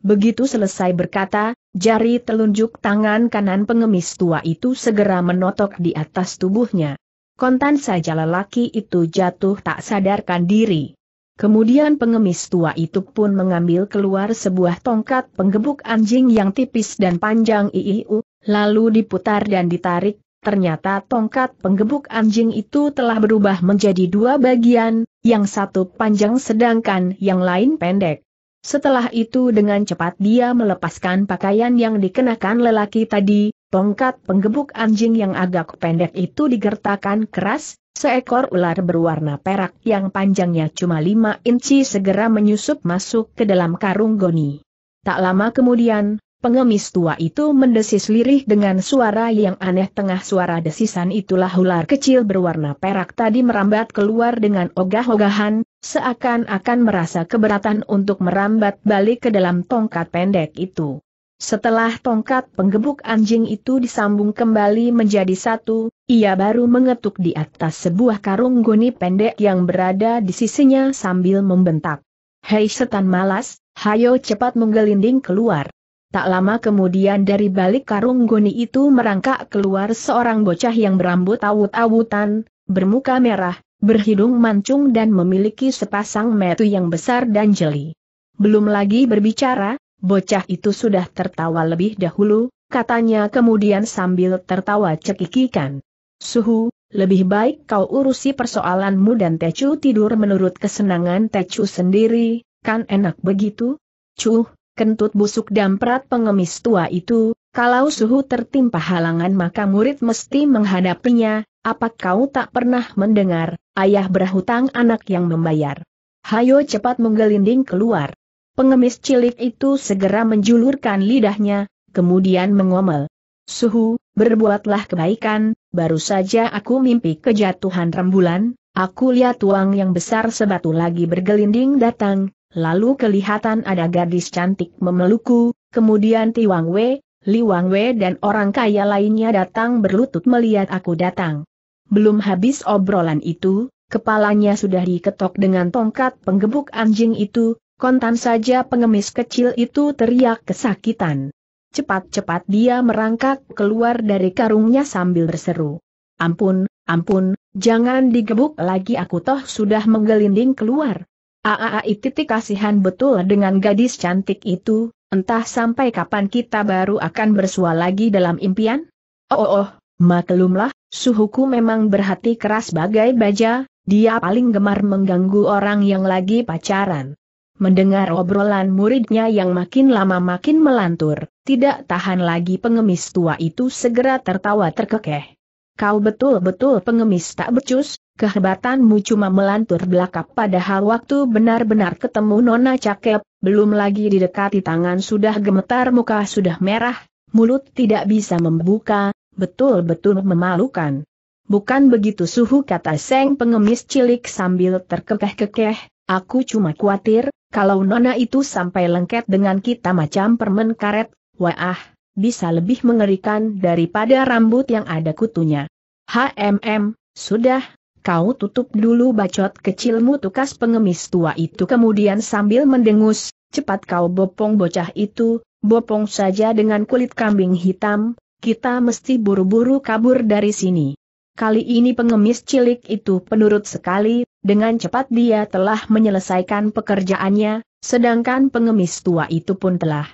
Begitu selesai berkata, jari telunjuk tangan kanan pengemis tua itu segera menotok di atas tubuhnya. Kontan saja lelaki itu jatuh tak sadarkan diri. Kemudian pengemis tua itu pun mengambil keluar sebuah tongkat penggebuk anjing yang tipis dan panjang iiu, lalu diputar dan ditarik ternyata tongkat penggebuk anjing itu telah berubah menjadi dua bagian, yang satu panjang sedangkan yang lain pendek. Setelah itu dengan cepat dia melepaskan pakaian yang dikenakan lelaki tadi, tongkat penggebuk anjing yang agak pendek itu digertakkan keras, seekor ular berwarna perak yang panjangnya cuma 5 inci segera menyusup masuk ke dalam karung goni. Tak lama kemudian, Pengemis tua itu mendesis lirih dengan suara yang aneh tengah suara desisan itulah ular kecil berwarna perak tadi merambat keluar dengan ogah-ogahan, seakan-akan merasa keberatan untuk merambat balik ke dalam tongkat pendek itu. Setelah tongkat penggebuk anjing itu disambung kembali menjadi satu, ia baru mengetuk di atas sebuah karung goni pendek yang berada di sisinya sambil membentak. Hei setan malas, hayo cepat menggelinding keluar. Tak lama kemudian dari balik karung goni itu merangkak keluar seorang bocah yang berambut awut-awutan, bermuka merah, berhidung mancung dan memiliki sepasang metu yang besar dan jeli. Belum lagi berbicara, bocah itu sudah tertawa lebih dahulu, katanya kemudian sambil tertawa cekikikan. Suhu, lebih baik kau urusi persoalanmu dan Tecu tidur menurut kesenangan Tecu sendiri, kan enak begitu? Cuh, kentut busuk dan perat pengemis tua itu, kalau suhu tertimpa halangan maka murid mesti menghadapinya, apa kau tak pernah mendengar, ayah berhutang anak yang membayar. Hayo cepat menggelinding keluar. Pengemis cilik itu segera menjulurkan lidahnya, kemudian mengomel. Suhu, berbuatlah kebaikan, baru saja aku mimpi kejatuhan rembulan, aku lihat uang yang besar sebatu lagi bergelinding datang, Lalu kelihatan ada gadis cantik memelukku, kemudian Tiwang Wei, Li Wang Wei dan orang kaya lainnya datang berlutut melihat aku datang. Belum habis obrolan itu, kepalanya sudah diketok dengan tongkat penggebuk anjing itu, kontan saja pengemis kecil itu teriak kesakitan. Cepat-cepat dia merangkak keluar dari karungnya sambil berseru. Ampun, ampun, jangan digebuk lagi aku toh sudah menggelinding keluar. Aai titik kasihan betul dengan gadis cantik itu, entah sampai kapan kita baru akan bersua lagi dalam impian? Oh, oh, oh maklumlah, suhuku memang berhati keras bagai baja, dia paling gemar mengganggu orang yang lagi pacaran. Mendengar obrolan muridnya yang makin lama makin melantur, tidak tahan lagi pengemis tua itu segera tertawa terkekeh. Kau betul-betul pengemis tak becus, kehebatanmu cuma melantur belakang padahal waktu benar-benar ketemu Nona Cakep, belum lagi didekati tangan sudah gemetar muka sudah merah, mulut tidak bisa membuka, betul-betul memalukan. Bukan begitu suhu kata Seng pengemis cilik sambil terkekeh-kekeh, aku cuma khawatir, kalau Nona itu sampai lengket dengan kita macam permen karet, wah, bisa lebih mengerikan daripada rambut yang ada kutunya. HMM, sudah, kau tutup dulu bacot kecilmu tukas pengemis tua itu kemudian sambil mendengus, cepat kau bopong bocah itu, bopong saja dengan kulit kambing hitam, kita mesti buru-buru kabur dari sini. Kali ini pengemis cilik itu penurut sekali, dengan cepat dia telah menyelesaikan pekerjaannya, sedangkan pengemis tua itu pun telah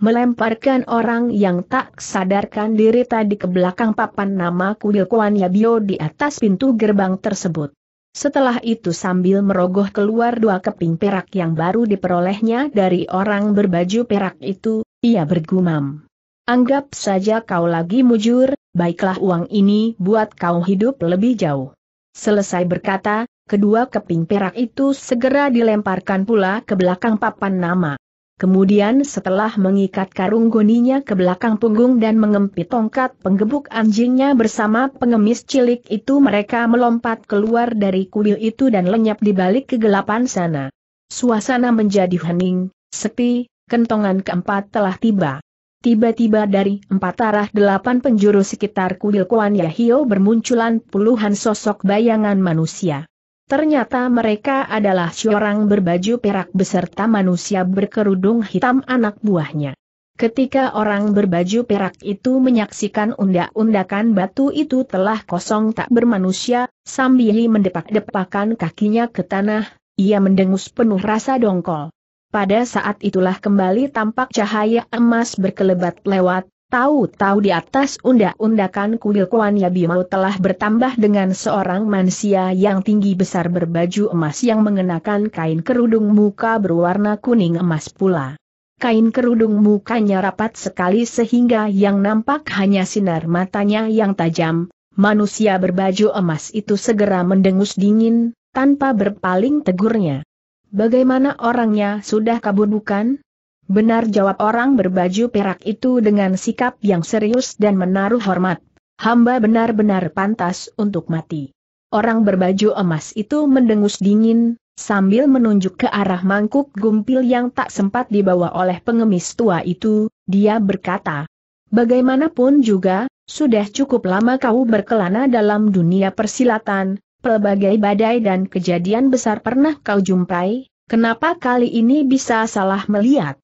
Melemparkan orang yang tak sadarkan diri tadi ke belakang papan nama kuil Kuan Yabio di atas pintu gerbang tersebut. Setelah itu sambil merogoh keluar dua keping perak yang baru diperolehnya dari orang berbaju perak itu, ia bergumam. Anggap saja kau lagi mujur, baiklah uang ini buat kau hidup lebih jauh. Selesai berkata, kedua keping perak itu segera dilemparkan pula ke belakang papan nama. Kemudian setelah mengikat karung goninya ke belakang punggung dan mengempit tongkat penggebuk anjingnya bersama pengemis cilik itu mereka melompat keluar dari kuil itu dan lenyap di balik kegelapan sana. Suasana menjadi hening, sepi, kentongan keempat telah tiba. Tiba-tiba dari empat arah delapan penjuru sekitar kuil Kuan Yahio bermunculan puluhan sosok bayangan manusia. Ternyata mereka adalah seorang berbaju perak beserta manusia berkerudung hitam anak buahnya. Ketika orang berbaju perak itu menyaksikan undak-undakan batu itu telah kosong tak bermanusia, sambil mendepak-depakan kakinya ke tanah, ia mendengus penuh rasa dongkol. Pada saat itulah kembali tampak cahaya emas berkelebat lewat, Tahu-tahu di atas undak-undakan kuil Kuan Yabimau telah bertambah dengan seorang manusia yang tinggi besar berbaju emas yang mengenakan kain kerudung muka berwarna kuning emas pula. Kain kerudung mukanya rapat sekali sehingga yang nampak hanya sinar matanya yang tajam, manusia berbaju emas itu segera mendengus dingin, tanpa berpaling tegurnya. Bagaimana orangnya sudah kabur bukan? Benar jawab orang berbaju perak itu dengan sikap yang serius dan menaruh hormat. Hamba benar-benar pantas untuk mati. Orang berbaju emas itu mendengus dingin, sambil menunjuk ke arah mangkuk gumpil yang tak sempat dibawa oleh pengemis tua itu, dia berkata, Bagaimanapun juga, sudah cukup lama kau berkelana dalam dunia persilatan, pelbagai badai dan kejadian besar pernah kau jumpai, kenapa kali ini bisa salah melihat?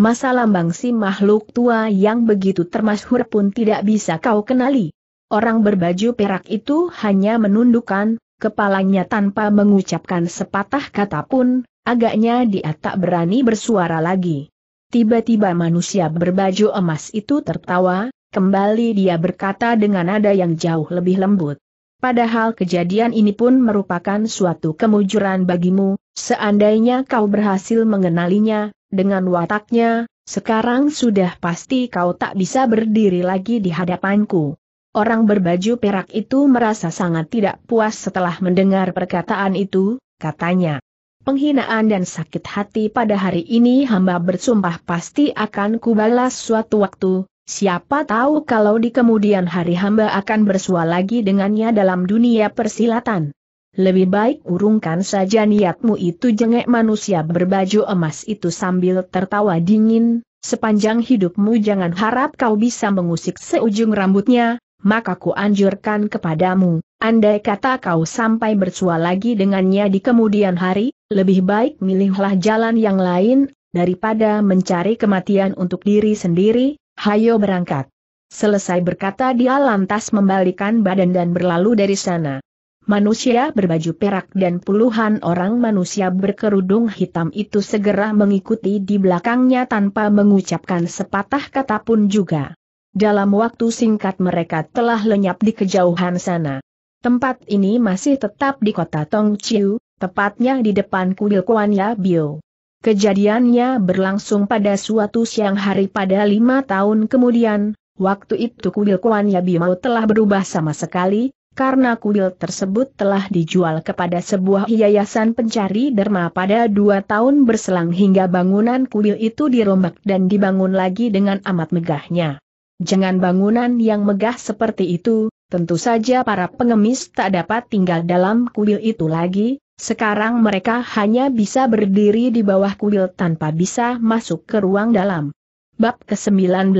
masa lambang si makhluk tua yang begitu termasyhur pun tidak bisa kau kenali. Orang berbaju perak itu hanya menundukkan kepalanya tanpa mengucapkan sepatah kata pun, agaknya dia tak berani bersuara lagi. Tiba-tiba manusia berbaju emas itu tertawa, kembali dia berkata dengan nada yang jauh lebih lembut. Padahal kejadian ini pun merupakan suatu kemujuran bagimu, seandainya kau berhasil mengenalinya, dengan wataknya, sekarang sudah pasti kau tak bisa berdiri lagi di hadapanku. Orang berbaju perak itu merasa sangat tidak puas setelah mendengar perkataan itu, katanya. Penghinaan dan sakit hati pada hari ini hamba bersumpah pasti akan kubalas suatu waktu, siapa tahu kalau di kemudian hari hamba akan bersua lagi dengannya dalam dunia persilatan. Lebih baik urungkan saja niatmu itu jengek manusia berbaju emas itu sambil tertawa dingin, sepanjang hidupmu jangan harap kau bisa mengusik seujung rambutnya, maka ku anjurkan kepadamu, andai kata kau sampai bersua lagi dengannya di kemudian hari, lebih baik milihlah jalan yang lain, daripada mencari kematian untuk diri sendiri, hayo berangkat. Selesai berkata dia lantas membalikan badan dan berlalu dari sana manusia berbaju perak dan puluhan orang manusia berkerudung hitam itu segera mengikuti di belakangnya tanpa mengucapkan sepatah kata pun juga. Dalam waktu singkat mereka telah lenyap di kejauhan sana. Tempat ini masih tetap di kota Tongchiu, tepatnya di depan kuil Kuan Yabio. Kejadiannya berlangsung pada suatu siang hari pada lima tahun kemudian, waktu itu kuil Kuan Yabio telah berubah sama sekali, karena kuil tersebut telah dijual kepada sebuah yayasan pencari derma pada dua tahun berselang hingga bangunan kuil itu dirombak dan dibangun lagi dengan amat megahnya. Jangan bangunan yang megah seperti itu, tentu saja para pengemis tak dapat tinggal dalam kuil itu lagi, sekarang mereka hanya bisa berdiri di bawah kuil tanpa bisa masuk ke ruang dalam. Bab ke-19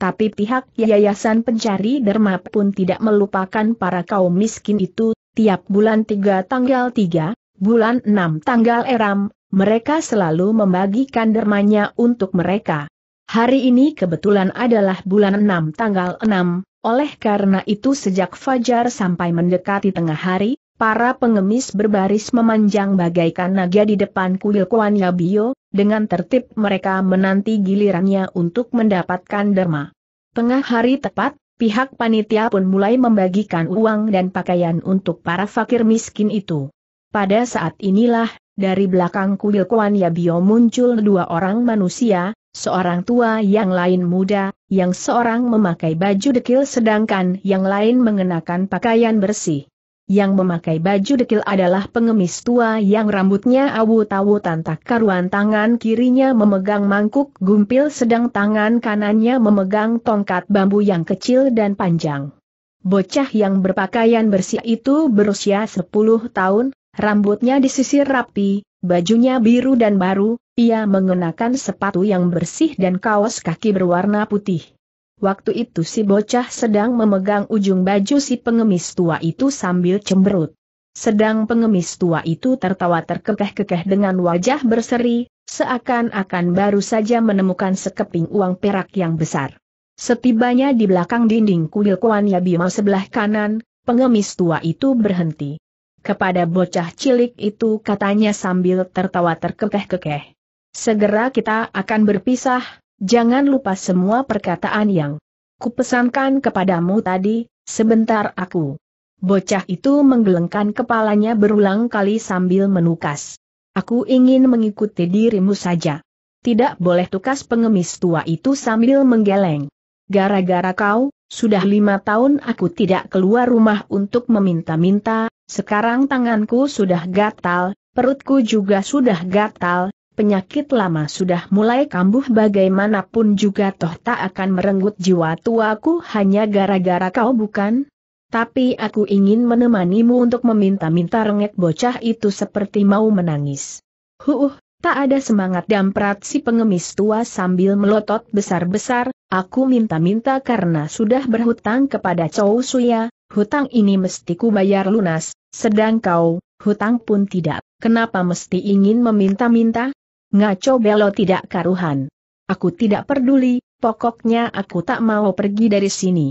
tapi pihak Yayasan Pencari Derma pun tidak melupakan para kaum miskin itu, tiap bulan 3 tanggal 3, bulan 6 tanggal eram, mereka selalu membagikan dermanya untuk mereka. Hari ini kebetulan adalah bulan 6 tanggal 6, oleh karena itu sejak fajar sampai mendekati tengah hari, Para pengemis berbaris memanjang bagaikan naga di depan kuil Kuan Yabio, dengan tertib mereka menanti gilirannya untuk mendapatkan derma. Tengah hari tepat, pihak panitia pun mulai membagikan uang dan pakaian untuk para fakir miskin itu. Pada saat inilah, dari belakang kuil Kuan Yabio muncul dua orang manusia, seorang tua yang lain muda, yang seorang memakai baju dekil sedangkan yang lain mengenakan pakaian bersih. Yang memakai baju dekil adalah pengemis tua yang rambutnya awu-tawu tanpa karuan tangan kirinya memegang mangkuk gumpil sedang tangan kanannya memegang tongkat bambu yang kecil dan panjang. Bocah yang berpakaian bersih itu berusia 10 tahun, rambutnya disisir rapi, bajunya biru dan baru, ia mengenakan sepatu yang bersih dan kaos kaki berwarna putih. Waktu itu si bocah sedang memegang ujung baju si pengemis tua itu sambil cemberut. Sedang pengemis tua itu tertawa terkekeh-kekeh dengan wajah berseri, seakan-akan baru saja menemukan sekeping uang perak yang besar. Setibanya di belakang dinding kuil Kuan Yabima sebelah kanan, pengemis tua itu berhenti. Kepada bocah cilik itu katanya sambil tertawa terkekeh-kekeh. Segera kita akan berpisah, Jangan lupa semua perkataan yang kupesankan kepadamu tadi, sebentar aku. Bocah itu menggelengkan kepalanya berulang kali sambil menukas. Aku ingin mengikuti dirimu saja. Tidak boleh tukas pengemis tua itu sambil menggeleng. Gara-gara kau, sudah lima tahun aku tidak keluar rumah untuk meminta-minta, sekarang tanganku sudah gatal, perutku juga sudah gatal, Penyakit lama sudah mulai kambuh bagaimanapun juga toh tak akan merenggut jiwa tuaku hanya gara-gara kau bukan? Tapi aku ingin menemanimu untuk meminta-minta rengek bocah itu seperti mau menangis. Huh, tak ada semangat damprat si pengemis tua sambil melotot besar-besar, aku minta-minta karena sudah berhutang kepada Chow Suya, hutang ini mesti ku bayar lunas, sedang kau, hutang pun tidak, kenapa mesti ingin meminta-minta? Ngaco Belo tidak karuhan. Aku tidak peduli, pokoknya aku tak mau pergi dari sini.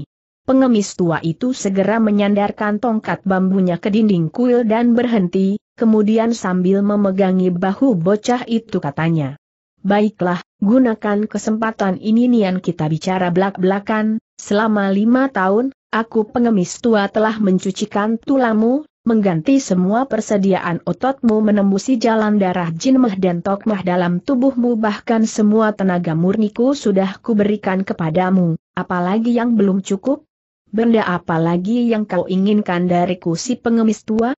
Pengemis tua itu segera menyandarkan tongkat bambunya ke dinding kuil dan berhenti, kemudian sambil memegangi bahu bocah itu katanya. Baiklah, gunakan kesempatan ini nian kita bicara belak-belakan, selama lima tahun, aku pengemis tua telah mencucikan tulamu, mengganti semua persediaan ototmu menembusi jalan darah jinmeh dan tokmah dalam tubuhmu bahkan semua tenaga murniku sudah kuberikan kepadamu, apalagi yang belum cukup? Benda apalagi yang kau inginkan dariku si pengemis tua?